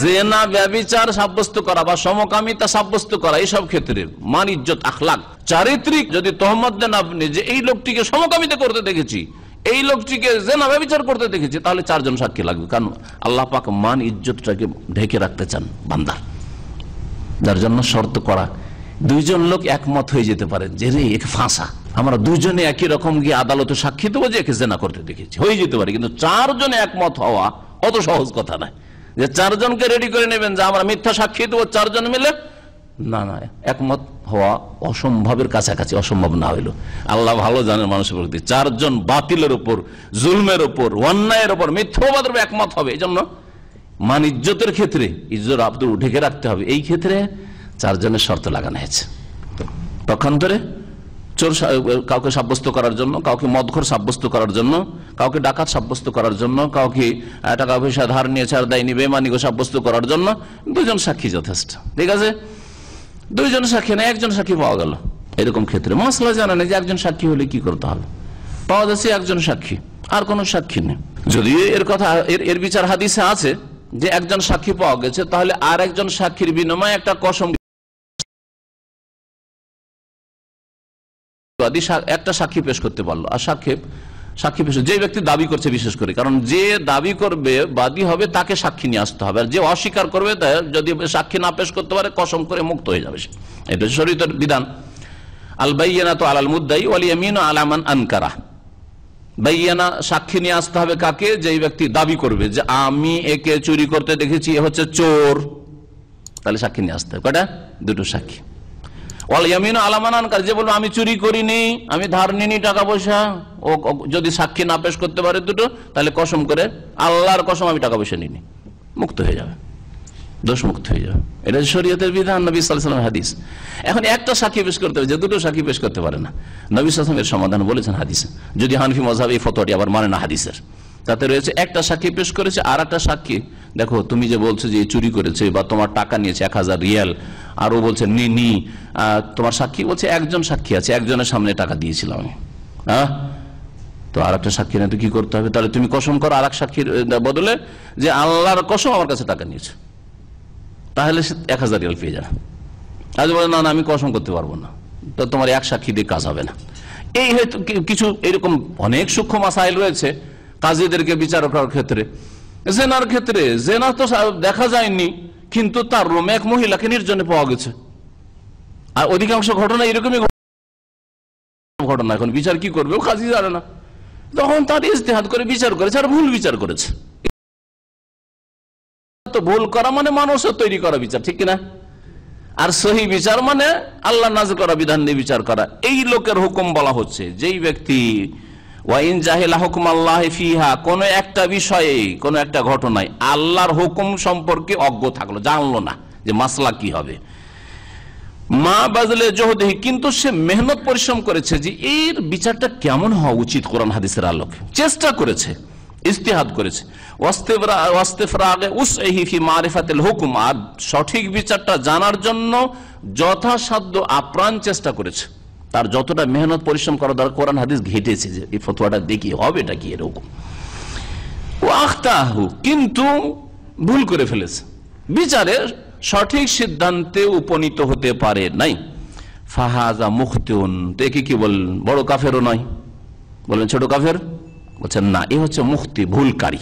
জেনা সাব্যস্ত করা বা সমকামিতা সাব্যস্ত করা এইসব ক্ষেত্রে মান ইজ্জত চারিত্রিক যদি দেন আপনি যে এই লোকটিকে সমকামিতা করতে দেখেছি এই লোকটিকে জেনা ব্যবচার করতে দেখেছি তাহলে চারজন সাক্ষী লাগবে কারণ আল্লাহ পাক মান ইজ্জতটাকে ঢেকে রাখতে চান বান্দার যার জন্য শর্ত করা দুইজন লোক একমত হয়ে যেতে পারেন যে রে এক ফাঁসা আমরা দুজনে একই রকম গিয়ে আদালতে সাক্ষী দেবো যে একে জেনা করতে দেখেছি হয়ে যেতে পারে কিন্তু চারজনে একমত হওয়া অত সহজ কথা নয় যে চারজনকে রেডি করে নেবেন যে আমরা মিথ্যা সাক্ষী দেবো চারজন মিলে না না একমত হওয়া অসম্ভবের কাছাকাছি অসম্ভব না হইল আল্লাহ ভালো জানেন মানুষের প্রতি চারজন বাতিলের উপর জুলমের উপর অন্যায়ের উপর মিথ্যাবাদের একমত হবে এই জন্য মান ইজ্জতের ক্ষেত্রে ইজ্জত আব্দুল ঢেকে রাখতে হবে এই ক্ষেত্রে চারজনের শর্ত লাগানো হয়েছে ধরে চোর কাউকে সাব্যস্ত করার জন্য কাউকে মদঘর সাব্যস্ত করার জন্য কাউকে ডাকাত সাব্যস্ত করার জন্য কাউকে টাকা পয়সা ধার নিয়ে ছাড় দেয়নি বেমানিকে সাব্যস্ত করার জন্য দুজন সাক্ষী যথেষ্ট ঠিক আছে দুইজন সাক্ষী না একজন সাক্ষী পাওয়া গেল এরকম ক্ষেত্রে মশলা জানা নেই যে একজন সাক্ষী হলে কি করতে হবে পাওয়া যাচ্ছে একজন সাক্ষী আর কোনো সাক্ষী নেই যদি এর কথা এর বিচার হাদিসে আছে যে একজন সাক্ষী পাওয়া গেছে তাহলে আর একজন সাক্ষীর বিনিময়ে একটা কসম একটা সাক্ষী পেশ করতে পারলো আর সাক্ষেপ সাক্ষী পেশ যে ব্যক্তি দাবি করছে বিশেষ করে কারণ যে দাবি করবে বাদী হবে তাকে সাক্ষী নিয়ে আসতে হবে আর যে অস্বীকার করবে যদি সাক্ষী না পেশ করতে পারে কসম করে মুক্ত হয়ে যাবে সে এটা শরীর বিধান আল তো আলাল মুদ্দাই আলিয়ামিন আলামান আনকারা বাইয়ানা সাক্ষী নিয়ে আসতে হবে কাকে যে ব্যক্তি দাবি করবে যে আমি একে চুরি করতে দেখেছি এ হচ্ছে চোর তাহলে সাক্ষী নিয়ে আসতে হবে কটা দুটো সাক্ষী আলামানান যে বলবো আমি চুরি করিনি আমি ধার নিনি টাকা পয়সা ও যদি সাক্ষী না পেশ করতে পারে দুটো তাহলে কসম করে আল্লাহর কসম আমি টাকা পয়সা নিনি মুক্ত হয়ে যাবে দোষ মুক্ত হয়ে যাবে এটা শরীয়তের বিধান নবী সালামের হাদিস এখন একটা সাক্ষী পেশ করতে হবে যে দুটো সাক্ষী পেশ করতে পারে না নবী সালামের সমাধান বলেছেন হাদিস যদি হানফি মজাহ এই ফটোটি আবার মানে না হাদিসের তাতে রয়েছে একটা সাক্ষী পেশ করেছে আর একটা সাক্ষী দেখো তুমি যে বলছো যে চুরি করেছে বা তোমার টাকা নিয়েছে এক হাজার রিয়াল আর ও বলছে নি নি তোমার সাক্ষী বলছে একজন সাক্ষী আছে একজনের সামনে টাকা দিয়েছিলাম আমি হ্যাঁ তো আর একটা সাক্ষী না তো কি করতে হবে তাহলে তুমি কসম করো আর এক সাক্ষীর বদলে যে আল্লাহর কসম আমার কাছে টাকা নিয়েছে তাহলে সে এক হাজার রিয়াল পেয়ে যাবে আজ বলে না না আমি কসম করতে পারবো না তো তোমার এক সাক্ষী দিয়ে কাজ হবে না এই হয়তো কিছু এরকম অনেক সূক্ষ্ম মাসাইল রয়েছে কাজীদেরকে বিচার করার ক্ষেত্রে জেনার ক্ষেত্রে জেনা তো দেখা যায়নি কিন্তু তার রুমে এক মহিলাকে নির্জনে পাওয়া গেছে আর অধিকাংশ ঘটনা এরকমই ঘটনা এখন বিচার কি করবে ও কাজী জানে না তখন তার ইস্তেহাত করে বিচার করেছে আর ভুল বিচার করেছে তো ভুল করা মানে মানুষের তৈরি করা বিচার ঠিক না আর সহি বিচার মানে আল্লাহ নাজ করা বিধান দিয়ে বিচার করা এই লোকের হুকুম বলা হচ্ছে যেই ব্যক্তি ওয়াইন জাহিলা একটা বিষয়ে কোনো একটা ঘটনায় আল্লাহর হুকুম সম্পর্কে অজ্ঞ থাকলো জানলো না যে মাসলা কি হবে মা বাজলে জহদেহি কিন্তু সে মেহনত পরিশ্রম করেছে যে এর বিচারটা কেমন হওয়া উচিত কোরআন হাদিসের আলোকে চেষ্টা করেছে ইস্তেহাদ করেছে হুকুম আর সঠিক বিচারটা জানার জন্য যথাসাধ্য আপ্রাণ চেষ্টা করেছে তার যতটা মেহনত পরিশ্রম করা দরকার কোরআন হাদিস ঘেটেছে যে এই ফতোয়াটা দেখি হবে এটা কি এরকম ও আখতাহু কিন্তু ভুল করে ফেলেছে বিচারে সঠিক সিদ্ধান্তে উপনীত হতে পারে নাই ফাহাজা মুখতুন দেখি কি বল বড় কাফেরও নয় বলেন ছোট কাফের বলছেন না এ হচ্ছে মুক্তি ভুলকারী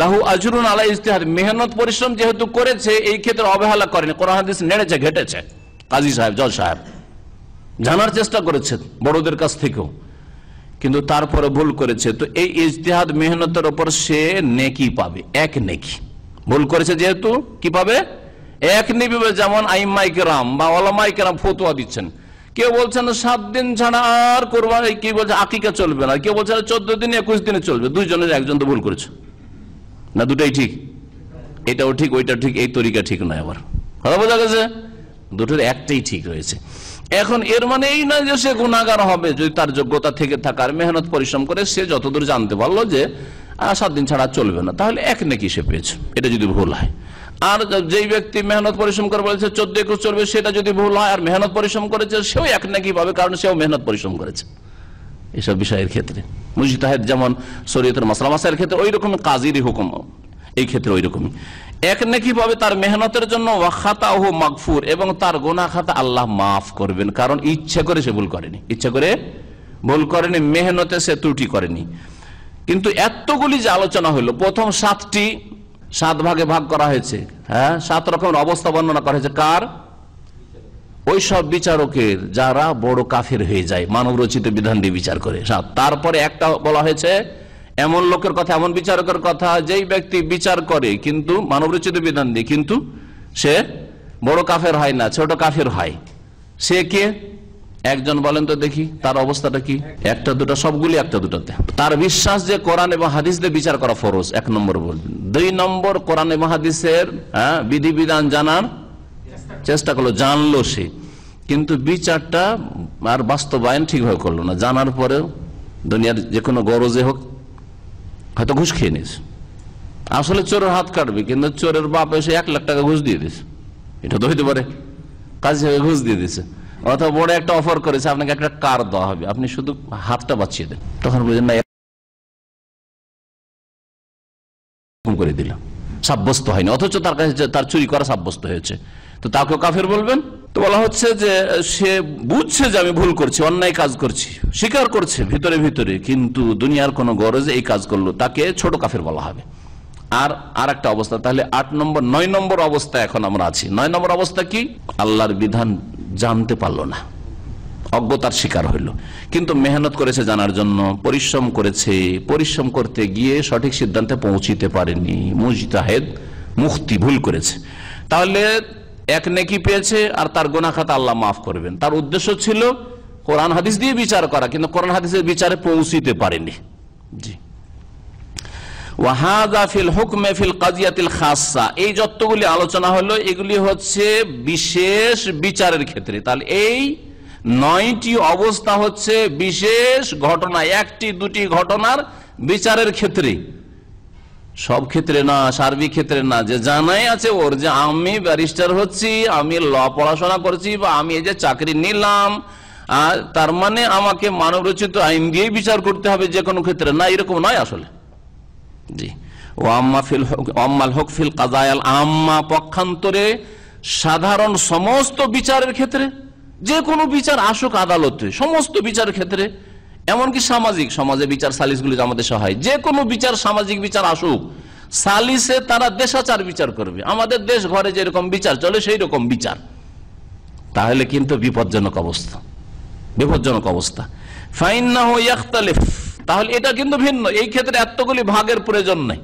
লাহু আজরুন আলা ইস্তেহাদ মেহনত পরিশ্রম যেহেতু করেছে এই ক্ষেত্রে অবহেলা করেনি কোরআন হাদিস নেড়েছে ঘেটেছে কাজী সাহেব জজ সাহেব জানার চেষ্টা করেছে বড়দের কাছ থেকেও কিন্তু তারপরে ভুল করেছে তো এই ইজতেহাদ মেহনতের ওপর সে নেকি পাবে এক নেকি ভুল করেছে যেহেতু কি পাবে এক নেকি যেমন আইমাইকেরাম বা ওলামাইকেরাম ফতুয়া দিচ্ছেন কেউ বলছেন সাত দিন ছাড়া আর কোরবানি কি বলছে আকিকা চলবে না কেউ বলছেন চোদ্দ দিন একুশ দিনে চলবে দুইজনের একজন তো ভুল করেছে না দুটাই ঠিক এটাও ঠিক ওইটা ঠিক এই তরিকা ঠিক নয় আবার কথা বোঝা গেছে দুটোর একটাই ঠিক রয়েছে এখন এর মানে এই না যে সে গুণাগার হবে যদি তার যোগ্যতা থেকে থাকার মেহনত পরিশ্রম করে সে যতদূর জানতে পারলো যে সাত দিন ছাড়া চলবে না তাহলে এক নাকি সে পেয়েছে এটা যদি ভুল হয় আর যেই ব্যক্তি মেহনত পরিশ্রম করে বলেছে চোদ্দ একুশ চলবে সেটা যদি ভুল হয় আর মেহনত পরিশ্রম করেছে সেও এক নাকি পাবে কারণ সেও মেহনত পরিশ্রম করেছে এসব বিষয়ের ক্ষেত্রে মুজিতাহেদ যেমন শরীয়তের মাসলামাসের ক্ষেত্রে ওই রকম কাজীরই হুকুম এই ক্ষেত্রে ওই রকম এক নাকি পাবে তার মেহনতের জন্য ওয়াখাতা ও মাগফুর এবং তার গোনা খাতা আল্লাহ মাফ করবেন কারণ ইচ্ছা করে সে ভুল করেনি ইচ্ছা করে ভুল করেনি মেহনতে সে ত্রুটি করেনি কিন্তু এতগুলি যে আলোচনা হলো প্রথম সাতটি সাত ভাগে ভাগ করা হয়েছে হ্যাঁ সাত রকমের অবস্থা বর্ণনা করা হয়েছে কার ওই সব বিচারকের যারা বড় কাফের হয়ে যায় মানব রচিত বিধান দিয়ে বিচার করে তারপরে একটা বলা হয়েছে এমন লোকের কথা এমন বিচারকের কথা যেই ব্যক্তি বিচার করে কিন্তু মানবরচিত বিধান দিয়ে কিন্তু সে বড় কাফের হয় না ছোট কাফের হয় সে কে একজন বলেন তো দেখি তার অবস্থাটা কি একটা দুটো সবগুলি একটা দুটো তার বিশ্বাস যে কোরআন এবং হাদিস দিয়ে বিচার করা ফরজ এক নম্বর বলবেন দুই নম্বর কোরআন এবং হাদিসের হ্যাঁ, বিধিবিধান জানার চেষ্টা করলো জানলো সে কিন্তু বিচারটা আর বাস্তবায়ন ঠিকভাবে করলো না জানার পরেও দুনিয়ার যে কোনো গরজে হোক হয়তো ঘুষ খেয়ে নিস আসলে চোরের হাত কাটবে কিন্তু চোরের বাপ এসে এক লাখ টাকা ঘুষ দিয়ে দিস এটা তো হইতে পারে কাজ হিসেবে ঘুষ দিয়ে দিছে অথবা বড় একটা অফার করেছে আপনাকে একটা কার দেওয়া হবে আপনি শুধু হাতটা বাঁচিয়ে দেন তখন বুঝেন না করে দিলাম সাব্যস্ত হয়নি অথচ তার কাছে তার চুরি করা সাব্যস্ত হয়েছে তো তাকে কাফের বলবেন তো বলা হচ্ছে যে সে বুঝছে যে আমি ভুল করছি অন্যায় কাজ করছি স্বীকার করছে ভিতরে ভিতরে কিন্তু দুনিয়ার কোনো গরজে এই কাজ করলো তাকে ছোট কাফের বলা হবে আর আর একটা অবস্থা তাহলে আট নম্বর নয় নম্বর অবস্থা এখন আমরা আছি নয় নম্বর অবস্থা কি আল্লাহর বিধান জানতে পারলো না অজ্ঞতার শিকার হইল কিন্তু মেহনত করেছে জানার জন্য পরিশ্রম করেছে পরিশ্রম করতে গিয়ে সঠিক সিদ্ধান্তে পৌঁছিতে পারেনি মুজতাহেদ মুক্তি ভুল করেছে তাহলে এক নেকি পেয়েছে আর তার গোনা আল্লাহ মাফ করবেন তার উদ্দেশ্য ছিল কোরআন হাদিস দিয়ে বিচার করা কিন্তু কোরআন হাদিসের বিচারে পৌঁছিতে পারেনি জি এই যতগুলি আলোচনা হলো এগুলি হচ্ছে বিশেষ বিচারের ক্ষেত্রে তাহলে এই নয়টি অবস্থা হচ্ছে বিশেষ ঘটনা একটি দুটি ঘটনার বিচারের ক্ষেত্রে সব ক্ষেত্রে না সার্বিক ক্ষেত্রে না যে জানাই আছে ওর যে আমি ব্যারিস্টার হচ্ছি আমি ল পড়াশোনা করছি বা আমি এই যে চাকরি নিলাম আর তার মানে আমাকে মানব রচিত আইন দিয়ে বিচার করতে হবে যে কোনো ক্ষেত্রে না এরকম নয় আসলে জি ও আম্মা ফিল আম্মাল হক ফিল কাজায়াল আম্মা পক্ষান্তরে সাধারণ সমস্ত বিচারের ক্ষেত্রে যে কোনো বিচার আসুক আদালতে সমস্ত বিচারের ক্ষেত্রে এমনকি সামাজিক সমাজে বিচার সালিসগুলি আমাদের সহায় যে কোনো বিচার সামাজিক বিচার আসুক সালিসে তারা দেশাচার বিচার করবে আমাদের দেশ ঘরে যেরকম বিচার চলে সেই রকম বিচার তাহলে কিন্তু বিপজ্জনক অবস্থা বিপজ্জনক অবস্থা ফাইন্না ইয়াখতালিফ তাহলে এটা কিন্তু ভিন্ন এই ক্ষেত্রে এতগুলি ভাগের প্রয়োজন নেই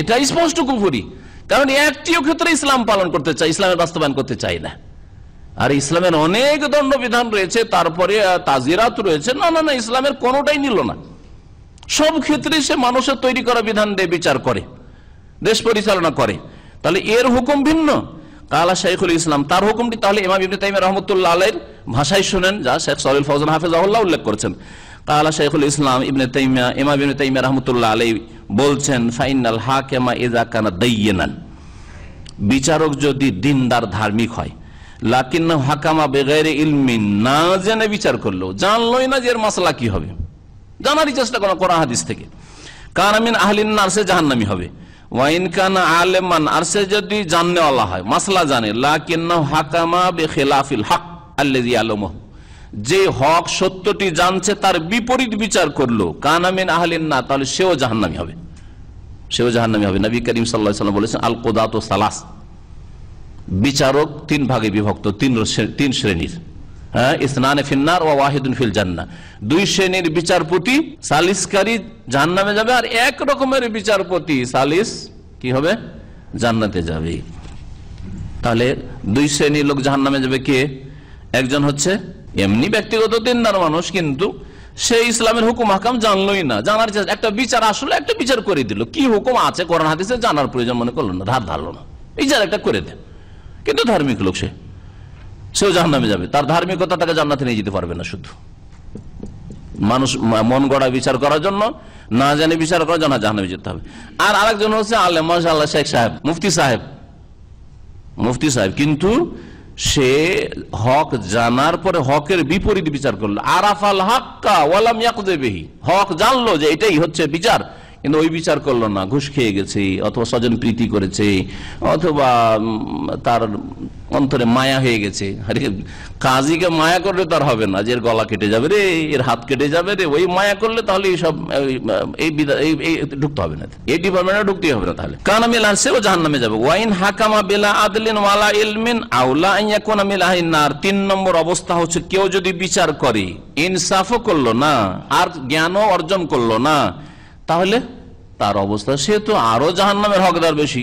এটা স্পষ্ট কুফুরি কারণ একটিও ক্ষেত্রে ইসলাম পালন করতে চাই ইসলামের বাস্তবায়ন করতে চাই না আর ইসলামের অনেক দণ্ডবিধান রয়েছে তারপরে তাজিরাত রয়েছে না না না ইসলামের কোনোটাই নিল না সব ক্ষেত্রে সে মানুষের তৈরি করা বিধান দিয়ে বিচার করে দেশ পরিচালনা করে তাহলে এর হুকুম ভিন্ন কালা শাইখুল ইসলাম তার হুকুমটি তাহলে ইমাম ইবনে তাইম রহমতুল্লাহ আলের ভাষায় শুনেন যা শেখ সরুল ফজল হাফেজ আল্লাহ উল্লেখ করেছেন কালা শাইখুল ইসলাম ইবনে তাইমিয়া ইমাম ইবনে তাইমিয়া রহমতুল্লাহ আলাই বলছেন ফাইনাল হাকেমা ইজা কানা দইয়েনান বিচারক যদি দিনদার ধার্মিক হয় লাকিন হাকামা বেগাইরে ইলমিন না জেনে বিচার করলো জানলোই না যে এর মাসলা কি হবে জানারই চেষ্টা করো করা হাদিস থেকে কানামিন আহলিন না সে জাহান্নামি হবে ওয়াইন কানা যদি জাননেওয়ালা হয় মাসলা জানে লাকিন হাকামা হক যে হক সত্যটি জানছে তার বিপরীত বিচার করলো কানামিন আহলিন না তাহলে সেও জাহান্নামি হবে সেও জাহান্নামি হবে নবী করিম সাল্লাহ বলেছেন আল কোদাত সালাস বিচারক তিন ভাগে বিভক্ত তিন তিন শ্রেণীর হ্যাঁ ইসনানে ফিন্নার ও ওয়াহিদুন ফিল জান্না দুই শ্রেণীর বিচারপতি সালিসকারী জান্নামে যাবে আর এক রকমের বিচারপতি সালিস কি হবে জান্নাতে যাবে তাহলে দুই শ্রেণীর লোক জাহান্নামে যাবে কে একজন হচ্ছে এমনি ব্যক্তিগত দিনদার মানুষ কিন্তু সে ইসলামের হুকুম হাকাম জানলই না জানার একটা বিচার আসলে একটা বিচার করে দিল কি হুকুম আছে করোনা হাদিসে জানার প্রয়োজন মনে করলো না ধার ধারলো না বিচার একটা করে দেন কিন্তু ধার্মিক লোক সে সেও জাহান্নামে যাবে তার ধার্মিকতা তাকে জান্নাতে নিয়ে যেতে পারবে না শুধু মানুষ মন গড়া বিচার করার জন্য না জানে বিচার করার জন্য নামে যেতে হবে আর আরেকজন হচ্ছে আল্লাহ মাসাল্লাহ শেখ সাহেব মুফতি সাহেব মুফতি সাহেব কিন্তু সে হক জানার পরে হকের বিপরীত বিচার করলো আরাফাল হাক্কা হক জানলো যে এটাই হচ্ছে বিচার কিন্তু ওই বিচার করলো না ঘুষ খেয়ে গেছে অথবা স্বজন প্রীতি করেছে অথবা তার অন্তরে মায়া হয়ে গেছে আরে কাজীকে মায়া করলে তার হবে না যে এর গলা কেটে যাবে রে এর হাত কেটে যাবে রে ওই মায়া করলে তাহলে এইসব এই ঢুকতে হবে না এই ডিপার্টমেন্টে ঢুকতেই হবে না তাহলে কান আমি লানসে ও জাহান নামে যাবো ওয়াইন হাকামা বেলা আদলিন ওয়ালা ইলমিন আউলা আইয়া ইয়াকুন আমি লাহিনার তিন নম্বর অবস্থা হচ্ছে কেউ যদি বিচার করে ইনসাফও করলো না আর জ্ঞানও অর্জন করলো না তাহলে তার অবস্থা সে তো আরো জাহান নামের হকদার বেশি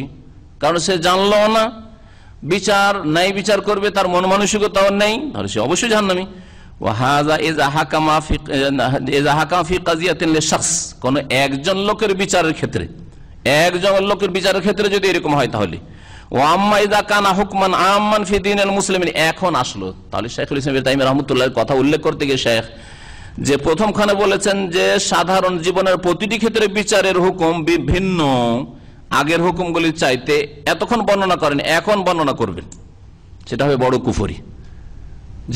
কারণ সে জানলো না বিচার নাই বিচার করবে তার মন মানসিকতা নেই তাহলে সে অবশ্যই জাহান্নামি কোন একজন লোকের বিচারের ক্ষেত্রে একজন লোকের বিচারের ক্ষেত্রে যদি এরকম হয় তাহলে এখন আসলো তাহলে শেখ ইসলাম কথা উল্লেখ করতে গিয়ে শেখ যে প্রথমখানে বলেছেন যে সাধারণ জীবনের প্রতিটি ক্ষেত্রে বিচারের হুকুম বিভিন্ন আগের হুকুমগুলির চাইতে এতক্ষণ বর্ণনা করেন এখন বর্ণনা করবেন সেটা হবে বড় কুফরি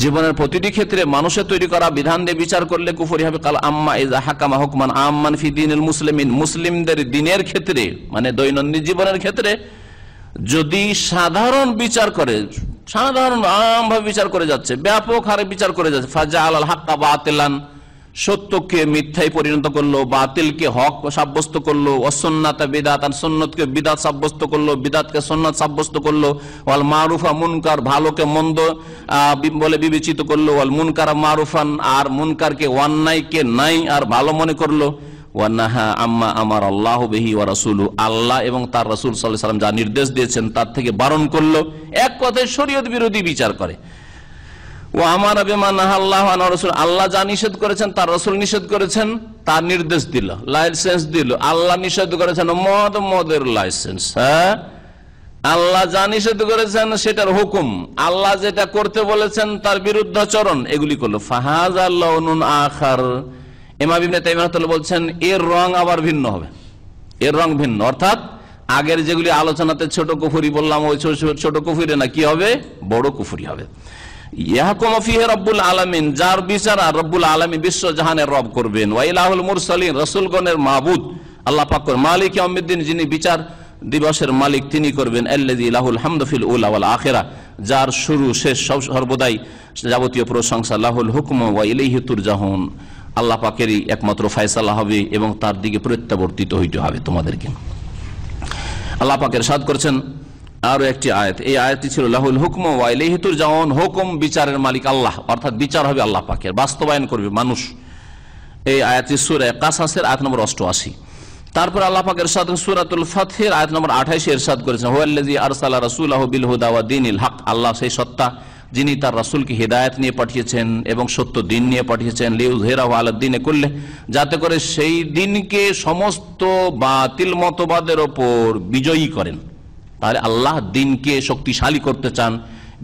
জীবনের প্রতিটি ক্ষেত্রে মানুষের তৈরি করা বিধান দিয়ে বিচার করলে কুফরি হবে কাল আম্মা ইজা হাকামা হুকমান আম্মান ফি দিন মুসলিমিন মুসলিমদের দিনের ক্ষেত্রে মানে দৈনন্দিন জীবনের ক্ষেত্রে যদি সাধারণ বিচার করে সাধারণ আমভাবে বিচার করে যাচ্ছে ব্যাপক হারে বিচার করে যাচ্ছে ফাজা আল হাক্কা বা আতেলান সত্যকে মিথ্যায় পরিণত করলো বাতিলকে হক সাব্যস্ত করলো অসন্নাতা বিদাত আর সন্ন্যতকে বিদাত সাব্যস্ত করলো বিদাতকে সাব্যস্ত করলো ওয়াল মারুফা মুনকার ভালোকে মন্দ বলে বিবেচিত করলো ওয়াল মুনকার মারুফান আর মুনকারকে ওয়ান্নাইকে নাই আর ভালো মনে করলো আম্মা আমার আল্লাহ বেহি ওয়া রাসুল আল্লাহ এবং তার রাসুল সাল্লাহ সাল্লাম যা নির্দেশ দিয়েছেন তার থেকে বারণ করলো এক কথায় শরীয়ত বিরোধী বিচার করে ওয়ামার বেমা নাহাল্লাহ রসুল আল্লাহ যা নিষেধ করেছেন তার রসুল নিষেধ করেছেন তার নির্দেশ দিল লাইসেন্স দিল আল্লাহ নিষেধ করেছেন মদ মদের লাইসেন্স হ্যাঁ আল্লাহ যা নিষেধ করেছেন সেটার হুকুম আল্লাহ যেটা করতে বলেছেন তার চরণ এগুলি করলো ফাহাজ আল্লাহ আখার এমা বিবিন তাইমাতুল বলছেন এর রং আবার ভিন্ন হবে এর রং ভিন্ন অর্থাৎ আগের যেগুলি আলোচনাতে ছোট কুফুরি বললাম ওই ছোট কুফুরি না কি হবে বড় কুফুরি হবে যার বিচার আর বিশ্বজাহানের মাহবুদ আল্লাহ যিনি বিচার দিবসের মালিক তিনি করবেন আখেরা যার শুরু শেষ সব সর্বদাই যাবতীয় প্রশংসা লাহুল হুকম ওয়া আল্লাহ পাকেরই একমাত্র ফায়সালা হবে এবং তার দিকে প্রত্যাবর্তিত হইতে হবে তোমাদেরকে আল্লাহ পাকের সাদ করছেন আরো একটি আয়াত এই আয়াতটি ছিল লাহুল হুকম ওয়াইলেহিতুর জাহন হুকুম বিচারের মালিক আল্লাহ অর্থাৎ বিচার হবে আল্লাহ পাকের বাস্তবায়ন করবে মানুষ এই আয়াতি সুরে কাসাসের আয়াত নম্বর অষ্টআশি তারপর আল্লাহ পাকের সাদ সুরাতুল ফাতহের আয়াত নম্বর আঠাইশে এরশাদ করেছেন হোয়াল্লাজি আরসাল্লাহ রাসুল বিল হুদাওয়া দিন ইল হক আল্লাহ সেই সত্তা যিনি তার রাসুলকে হৃদায়ত নিয়ে পাঠিয়েছেন এবং সত্য দিন নিয়ে পাঠিয়েছেন লিউ হেরা আলাদ্দিনে করলে যাতে করে সেই দিনকে সমস্ত বাতিল মতবাদের ওপর বিজয়ী করেন তাহলে আল্লাহ দিনকে শক্তিশালী করতে চান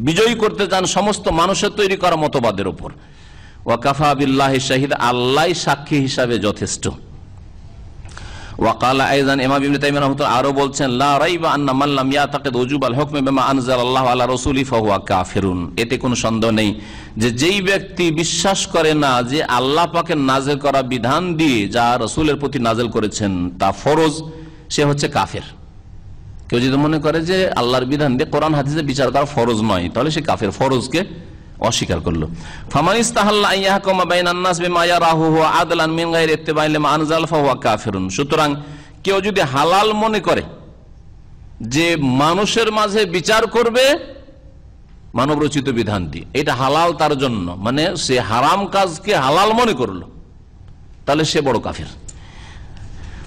বিজয়ী করতে চান সমস্ত মানুষের তৈরি করা মতবাদের ওপর ওয়াকাফা বিল্লাহ শাহিদ আল্লাহ সাক্ষী হিসাবে যথেষ্ট আন্না আলা এতে কোনো নেই যে যেই ব্যক্তি বিশ্বাস করে না যে আল্লাহ নাজেল করা বিধান দিয়ে যা রসুলের প্রতি নাজেল করেছেন তা ফরজ সে হচ্ছে কাফের কেউ যদি মনে করে যে আল্লাহর বিধান দিয়ে কোরআন হাদিসে বিচার করা ফরজ নয় তাহলে সে কাফের ফরজকে অস্বীকার করলো সুতরাং কেউ যদি হালাল মনে করে যে মানুষের মাঝে বিচার করবে মানবরচিত বিধান দিয়ে এটা হালাল তার জন্য মানে সে হারাম কাজকে হালাল মনে করলো তাহলে সে বড় কাফের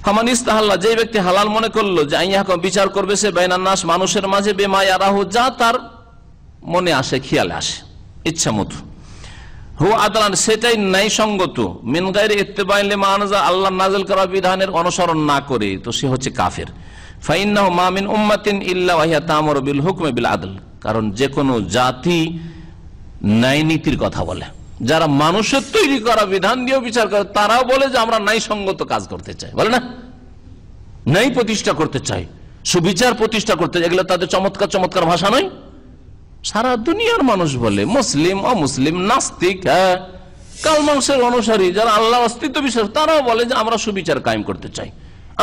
হামান ইস্তাহাল্লা যে ব্যক্তি হালাল মনে করলো যে আইয়াহকম বিচার করবে সে বেনান্নাস মানুষের মাঝে বেমায় আরাহ যা তার মনে আসে খেয়ালে আসে ইচ্ছা মতো হু আদালান সেটাই ন্যায়সঙ্গত মানজা আল্লাহ নাজল করা বিধানের অনুসরণ না করে তো সে হচ্ছে কাফের ফাইন্নাহ উম্মাতিন আদল কারণ যে কোনো জাতি ন্যায় নীতির কথা বলে যারা মানুষের তৈরি করা বিধান দিয়েও বিচার করে তারাও বলে যে আমরা নাই সঙ্গত কাজ করতে চাই বলে না নাই প্রতিষ্ঠা করতে চাই সুবিচার প্রতিষ্ঠা করতে চাই এগুলো তাদের চমৎকার চমৎকার ভাষা নয় সারা দুনিয়ার মানুষ বলে মুসলিম অমুসলিম নাস্তিক হ্যাঁ কালমাংসের অনুসারী যারা আল্লাহ অস্তিত্ব বিশ্বাস তারাও বলে যে আমরা সুবিচার কায়েম করতে চাই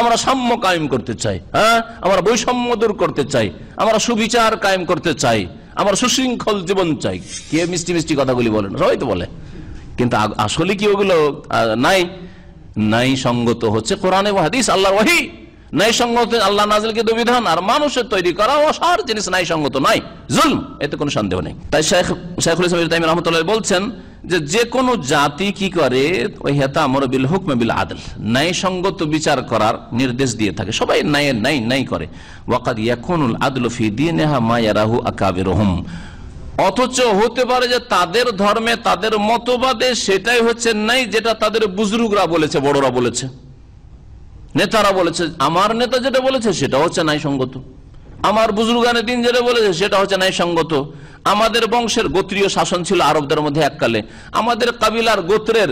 আমরা সাম্য কায়েম করতে চাই হ্যাঁ আমরা বৈষম্য দূর করতে চাই আমরা সুবিচার কায়েম করতে চাই আমার সুশৃঙ্খল জীবন চাই কে মিষ্টি মিষ্টি কথাগুলি বলেন সবাই তো বলে কিন্তু আসলে কি ওগুলো নাই নাই সঙ্গত হচ্ছে কোরআনে হাদিস আল্লাহ ওয়াহি নাই সঙ্গত আল্লাহ নাজিলকে বিধান আর মানুষের তৈরি করা অসার জিনিস নাই সঙ্গত নাই জুল এতে কোনো সন্দেহ নেই তাই শেখ শেখুল ইসলাম রহমতুল্লাহ বলছেন যে যে কোনো জাতি কি করে ওই হেতা আমর বিল হুকম বিল আদল ন্যায়সঙ্গত বিচার করার নির্দেশ দিয়ে থাকে সবাই ন্যায় ন্যায় ন্যায় করে ওয়াকাদ ইয়াকুনুল আদল ফি দীনহা মা ইয়ারাহু আকাবিরুহুম অথচ হতে পারে যে তাদের ধর্মে তাদের মতবাদে সেটাই হচ্ছে নাই যেটা তাদের বুজরুগরা বলেছে বড়রা বলেছে নেতারা বলেছে আমার নেতা যেটা বলেছে সেটা হচ্ছে নাই সঙ্গত আমার বুজুর্গানে দিন যেটা বলেছে সেটা হচ্ছে ন্যায়সঙ্গত আমাদের বংশের গোত্রীয় শাসন ছিল আরবদের মধ্যে এককালে আমাদের কাবিলার গোত্রের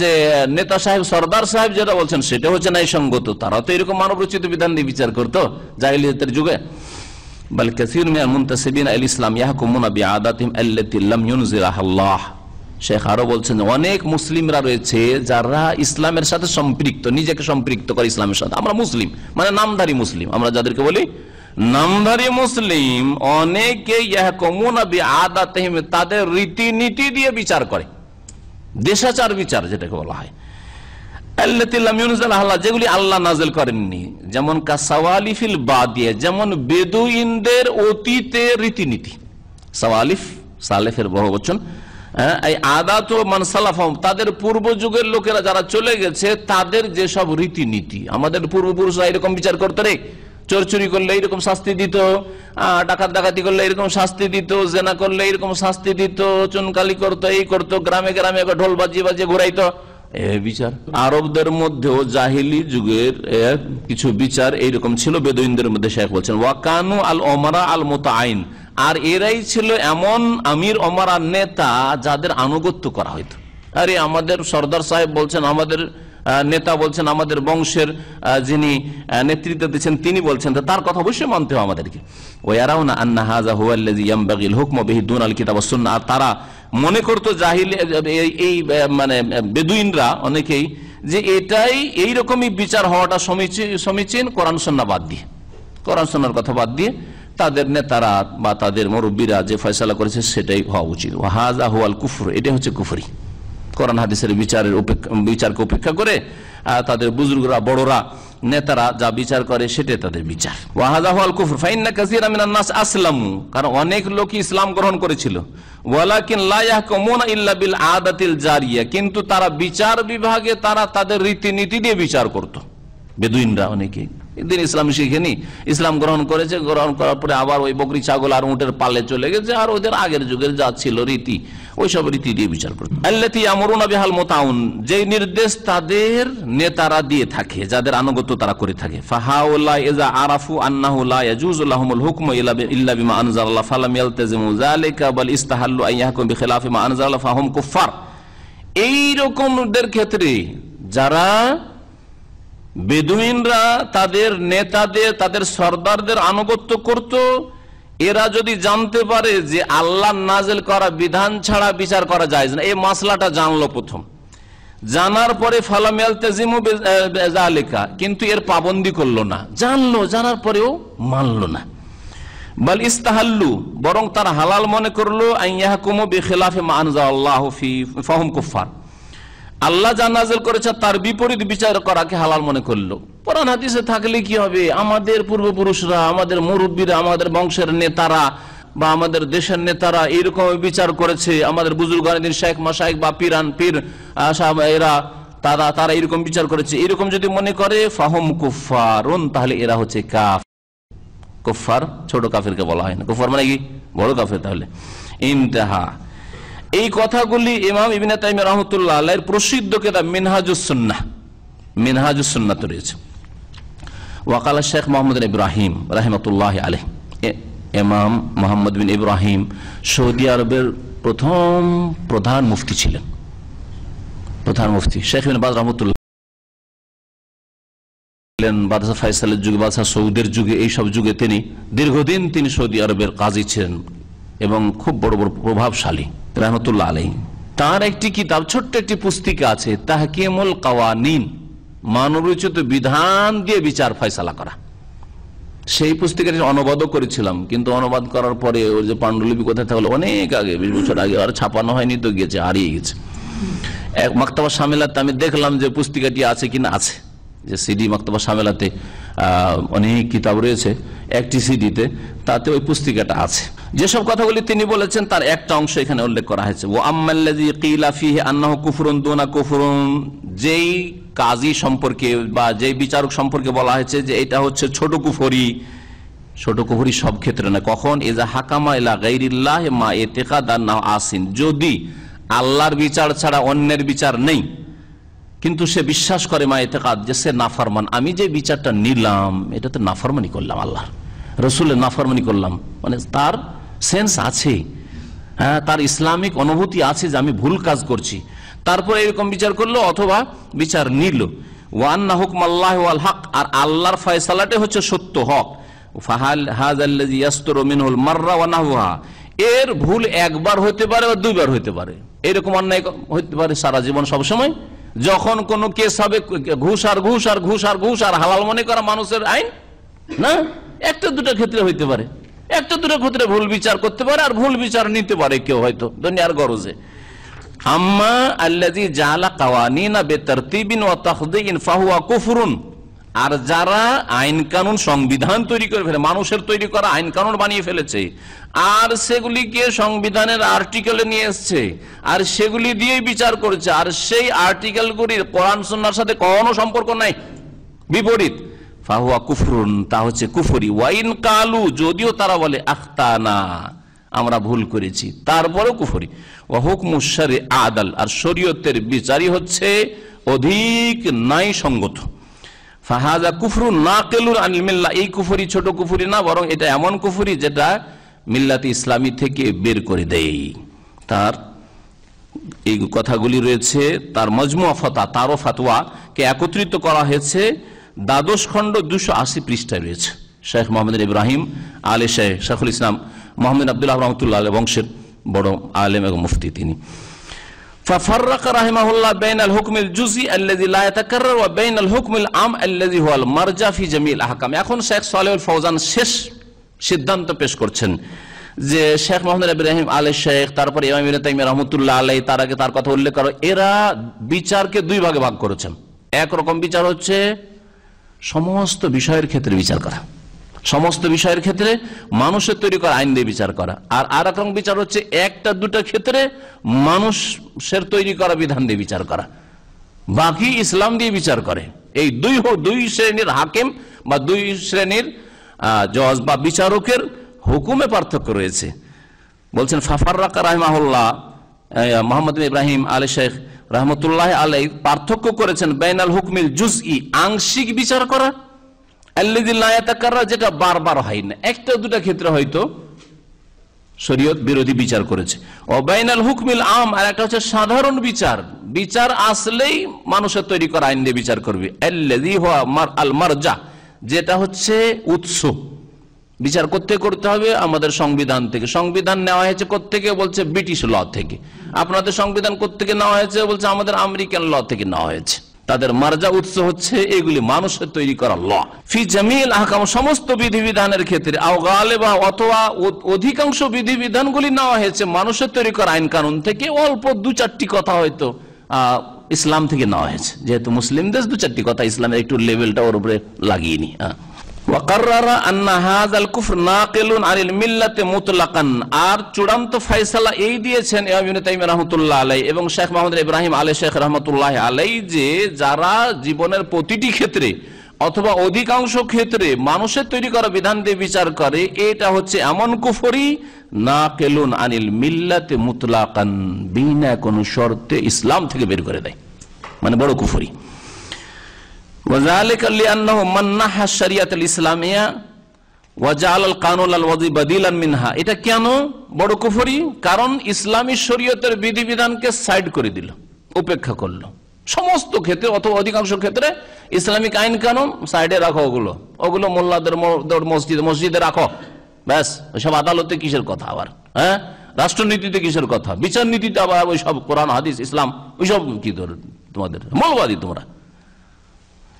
যে নেতা সাহেব সর্দার সাহেব যেটা বলছেন সেটা হচ্ছে ন্যায়সঙ্গত তারা তো এরকম মানবরচিত বিধান দিয়ে বিচার করতো জাহিলিয়তের যুগে ইসলাম আল্লাহ শেখ বলছেন অনেক মুসলিমরা রয়েছে যারা ইসলামের সাথে সম্পৃক্ত নিজেকে সম্পৃক্ত করে ইসলামের সাথে আমরা মুসলিম মানে নামধারী মুসলিম আমরা যাদেরকে বলি নামধারী মুসলিম অনেকে আদাতেহিম তাদের রীতিনীতি দিয়ে বিচার করে দেশাচার বিচার যেটাকে বলা হয় যেগুলি আল্লাহ নাজেল করেননি যেমন কাসাওয়ালিফিল বাদিয়া যেমন বেদুইনদের অতীতে রীতিনীতি সওয়ালিফ সালেফের বহু বচন হ্যাঁ, এই আদাত মানসালাফম তাদের পূর্বযুগের লোকেরা যারা চলে গেছে তাদের যেসব রীতিনীতি আমাদের পূর্বপুরুষরা এরকম বিচার করতো রে চোরচুরি করলে এরকম শাস্তি দিত ডাকাত ডাকাতি করলে এরকম শাস্তি দিত জেনা করলে এরকম শাস্তি দিত চুনকালি করতো এই করতো গ্রামে গ্রামে ঢোল বাজিয়ে বাজিয়ে ঘুরাইতো বিচার আরবদের মধ্যেও জাহিলি যুগের কিছু বিচার এইরকম ছিল বেদুইনদের মধ্যে শেখ বলছেন ওয়াকানু আল ওমারা আল মোতা আইন আর এরাই ছিল এমন আমির ওমারা নেতা যাদের আনুগত্য করা হইতো আরে আমাদের সর্দার সাহেব বলছেন আমাদের নেতা বলছেন আমাদের বংশের যিনি নেতৃত্ব দিচ্ছেন তিনি বলছেন তার কথা অবশ্যই মানতে হবে আমাদেরকে আরও না আন্না হাজা হুয়াল্লাজিয়ামবাগিল হুকম বিহিদুন কিতাব আর তারা মনে করতো জাহিল এই মানে বেদুইনরা অনেকেই যে এটাই এইরকমই বিচার হওয়াটা সমীচীন কোরআন সন্না বাদ দিয়ে কোরআন সন্ন্যার কথা বাদ দিয়ে তাদের নেতারা বা তাদের মুরব্বীরা যে ফয়সলা করেছে সেটাই হওয়া উচিত ওয়াহাজা হুয়াল কুফর এটাই হচ্ছে কুফরি কোরআন হাদিসের বিচারের বিচারকে উপেক্ষা করে তাদের বুজুর্গরা বড়রা নেতারা যা বিচার করে সেটাই তাদের বিচার কাসির নাস আসলামু কারণ অনেক লোকই ইসলাম গ্রহণ করেছিল জারিয়া কিন্তু তারা বিচার বিভাগে তারা তাদের রীতিনীতি দিয়ে বিচার করত বেদুইনরা অনেকে দিন ইসলাম শিখেনি ইসলাম গ্রহণ করেছে গ্রহণ করার পরে আবার ওই বকরি ছাগল আর উঁটের পালে চলে গেছে আর ওদের আগের যুগের যা ছিল রীতি ওইসব রীতি দিয়ে বিচার করবে আল্লাহ আমরুন আবিহাল মোতাউন যে নির্দেশ তাদের নেতারা দিয়ে থাকে যাদের আনুগত্য তারা করে থাকে কুফার ক্ষেত্রে যারা বেদুইনরা তাদের নেতাদের তাদের সর্দারদের আনুগত্য করত এরা যদি জানতে পারে যে আল্লাহ নাজেল করা বিধান ছাড়া বিচার করা যায় না এই মাসলাটা জানলো প্রথম জানার পরে ফালামিয়াল লেখা কিন্তু এর পাবন্দি করলো না জানলো জানার পরেও মানলো না বল ইস্তাহাল্লু বরং তার হালাল মনে করলো আইয়াহকুমু বেখেলাফে মানজা আল্লাহ ফি ফাহম কুফার আল্লাহ যা নাজেল করেছে তার বিপরীত বিচার করাকে হালাল মনে করলো পুরান হাদিসে থাকলে কি হবে আমাদের পূর্বপুরুষরা আমাদের মুরব্বীরা আমাদের বংশের নেতারা বা আমাদের দেশের নেতারা এরকম বিচার করেছে আমাদের বুজুর্গ শেখ মাসাইক বা পিরান পীর এরা তারা তারা এরকম বিচার করেছে এরকম যদি মনে করে ফাহম কুফার তাহলে এরা হচ্ছে কাফ কুফার ছোট কাফেরকে বলা হয় না কুফার মানে কি বড় কাফের তাহলে ইন্তেহা এই কথাগুলি ইমাম ইবিনা তাইম রহমতুল্লাহ আল্লাহর প্রসিদ্ধ কেতাব মিনহাজুসন্না তো রয়েছে ওয়াকালা শেখ মোহাম্মদ ইব্রাহিম রাহমতুল্লাহ আলহ এমাম মোহাম্মদ বিন ইব্রাহিম সৌদি আরবের প্রথম প্রধান মুফতি ছিলেন প্রধান মুফতি শেখ বিন বাদ রহমতুল্লাহ বাদশাহ ফাইসালের যুগে বাদশাহ সৌদের যুগে এইসব যুগে তিনি দীর্ঘদিন তিনি সৌদি আরবের কাজী ছিলেন এবং খুব বড় বড় প্রভাবশালী রহমতুল্লাহ আলাই তার একটি কিতাব ছোট্ট একটি পুস্তিকা আছে তাহকিমুল কাওয়ানিন মানবরচিত বিধান দিয়ে বিচার ফয়সালা করা সেই পুস্তিকাটি অনুবাদও করেছিলাম কিন্তু অনুবাদ করার পরে ওর যে পাণ্ডুলিপি কোথায় থাকলো অনেক আগে বিশ বছর আগে আর ছাপানো হয়নি তো গিয়েছে হারিয়ে গেছে এক মাক্তাবা সামেলাতে আমি দেখলাম যে পুস্তিকাটি আছে কিনা আছে যে সিডি মাক্তাবা সামেলাতে অনেক কিতাব রয়েছে একটি সিডিতে তাতে ওই পুস্তিকাটা আছে যেসব কথাগুলি তিনি বলেছেন তার একটা অংশ এখানে উল্লেখ করা হয়েছে ও আম্মাল্লাজি আন্নাহ দোনা যেই কাজী সম্পর্কে বা যেই বিচারক সম্পর্কে বলা হয়েছে যে এটা হচ্ছে ছোট কুফরি ছোট কুফরি সব ক্ষেত্রে না কখন এজা হাকামা ইলা গাইরিল্লাহ মা এতেকা আসিন যদি আল্লাহর বিচার ছাড়া অন্যের বিচার নেই কিন্তু সে বিশ্বাস করে মা কাদ যে সে নাফারমান আমি যে বিচারটা নিলাম এটাতে নাফারমানি করলাম আল্লাহ রসুলের নাফারমানি করলাম মানে তার সেন্স আছে হ্যাঁ তার ইসলামিক অনুভূতি আছে যে আমি ভুল কাজ করছি তারপর এরকম বিচার করলো অথবা বিচার নিল ওয়ান না হুকম আল্লাহ আল হক আর আল্লাহর ফয়সালাটে হচ্ছে সত্য হক ফাহাল হাজ মিনহুল মাররা ওয়ানাহুহা এর ভুল একবার হতে পারে বা দুইবার হতে পারে এরকম অন্যায় হতে পারে সারা জীবন সবসময় যখন কোন কেস হবে ঘুষ আর ঘুষ আর ঘুষ আর ঘুষ আর হালাল মনে করা মানুষের আইন না একটা দুটো ক্ষেত্রে হইতে পারে একটা দুটো ক্ষেত্রে ভুল বিচার করতে পারে আর ভুল বিচার নিতে পারে কেউ হয়তো দুনিয়ার গরজে আম্মা আল্লাজি জালা কাওয়ানিনা বেতারতিবিন ওয়া তাখদিন ফাহুয়া কুফরুন আর যারা আইন কানুন সংবিধান তৈরি করে ফেলে মানুষের তৈরি করা আইন কানুন বানিয়ে ফেলেছে আর সেগুলিকে সংবিধানের আর্টিকেলে নিয়ে এসছে আর সেগুলি দিয়ে বিচার করেছে আর সেই আর্টিকেলগুলির কোরআন সন্ন্যার সাথে কোনো সম্পর্ক নাই বিপরীত ফাহুয়া কুফরুন তা হচ্ছে কুফরি ওয়াইন কালু যদিও তারা বলে আখতানা আমরা ভুল করেছি তারপরে কুফরি ও হুকমুসারে আদাল আর শরীয়তের বিচারই হচ্ছে অধিক নাই সঙ্গত ফাহাজা কুফরু না কেলুর আনিল মিল্লা এই কুফুরি ছোট কুফুরি না বরং এটা এমন কুফুরি যেটা মিল্লাতে ইসলামী থেকে বের করে দেয় তার এই কথাগুলি রয়েছে তার মজমুয়া ফতা তারও ফাতোয়াকে একত্রিত করা হয়েছে দ্বাদশ খণ্ড দুশো আশি পৃষ্ঠায় রয়েছে শেখ মোহাম্মদ ইব্রাহিম আলে শেখ শেখুল ইসলাম মোহাম্মদ আবদুল্লাহ রহমতুল্লাহ বংশের বড় আলেম এবং মুফতি তিনি ففرق رحمه الله بين الحكم الجزئي الذي لا يتكرر وبين الحكم العام الذي هو المرجع في جميع الاحكام এখন শেখ সালেহুল ফৌজান শেষ সিদ্ধান্ত পেশ করছেন যে শেখ মোহাম্মদ ইব্রাহিম আলী শেখ তারপরে ইমাম ইবনে তাইমিয়া রাহমাতুল্লাহ আলাইহি তার আগে তার কথা উল্লেখ করো এরা বিচারকে দুই ভাগে ভাগ করেছেন এক রকম বিচার হচ্ছে সমস্ত বিষয়ের ক্ষেত্রে বিচার করা সমস্ত বিষয়ের ক্ষেত্রে মানুষের তৈরি করা আইন দিয়ে বিচার করা আর আর এক বিচার হচ্ছে একটা দুটা ক্ষেত্রে মানুষের তৈরি করা বিধান দিয়ে বিচার করা বাকি ইসলাম দিয়ে বিচার করে এই দুই দুই শ্রেণীর হাকিম বা দুই শ্রেণীর জজ বা বিচারকের হুকুমে পার্থক্য রয়েছে বলছেন ফাফার রাকা রাহমাহুল্লাহ মোহাম্মদ ইব্রাহিম আলী শেখ রহমতুল্লাহ আলাই পার্থক্য করেছেন বেনাল হুকমিল জুজ ই আংশিক বিচার করা যেটা বারবার হয় না একটা দুটা ক্ষেত্রে হয়তো শরীয়ত বিরোধী বিচার করেছে অবাইনাল হুকমিল আম আর একটা হচ্ছে সাধারণ বিচার বিচার আসলেই মানুষের তৈরি করা আইন দিয়ে বিচার করবে আল মারজা যেটা হচ্ছে উৎস বিচার করতে করতে হবে আমাদের সংবিধান থেকে সংবিধান নেওয়া হয়েছে থেকে বলছে ব্রিটিশ ল থেকে আপনাদের সংবিধান থেকে নেওয়া হয়েছে বলছে আমাদের আমেরিকান ল থেকে নেওয়া হয়েছে তাদের মার্জা উৎস হচ্ছে এগুলি মানুষের তৈরি করা ল ফি জামিল আহকাম সমস্ত বিধিবিধানের ক্ষেত্রে আওগালে বা অথবা অধিকাংশ বিধিবিধানগুলি নেওয়া হয়েছে মানুষের তৈরি করা আইন কানুন থেকে অল্প দু চারটি কথা হয়তো ইসলাম থেকে নেওয়া হয়েছে যেহেতু মুসলিম দেশ দু চারটি কথা ইসলামের একটু লেভেলটা ওর উপরে লাগিয়ে নি হ্যাঁ আর চূড়ান্ত ফয়সালা এই দিয়েছেন রহমতুল্লাহ আলাই এবং শেখ মোহাম্মদ ইব্রাহিম আলী শেখ রহমতুল্লাহ আলাই যে যারা জীবনের প্রতিটি ক্ষেত্রে অথবা অধিকাংশ ক্ষেত্রে মানুষের তৈরি করা বিধান দিয়ে বিচার করে এটা হচ্ছে এমন কুফরি না কেলুন আনিল মিল্লাতে মুতলাকান বিনা কোনো শর্তে ইসলাম থেকে বের করে দেয় মানে বড় কুফরি এটা কেন বড় কারণ ইসলামী শরীয়তের বিধিবিধানকে সাইড করে দিল উপেক্ষা করলো সমস্ত ক্ষেত্রে অথবা অধিকাংশ ক্ষেত্রে ইসলামিক আইন কানুন সাইডে রাখো ওগুলো ওগুলো মোল্লাদের মসজিদ মসজিদে রাখো ব্যাস ওইসব আদালতে কিসের কথা আবার হ্যাঁ রাষ্ট্রনীতিতে কিসের কথা বিচার নীতিতে আবার ওইসব কোরআন হাদিস ইসলাম ওইসব কি তোমাদের মৌলবাদী তোমরা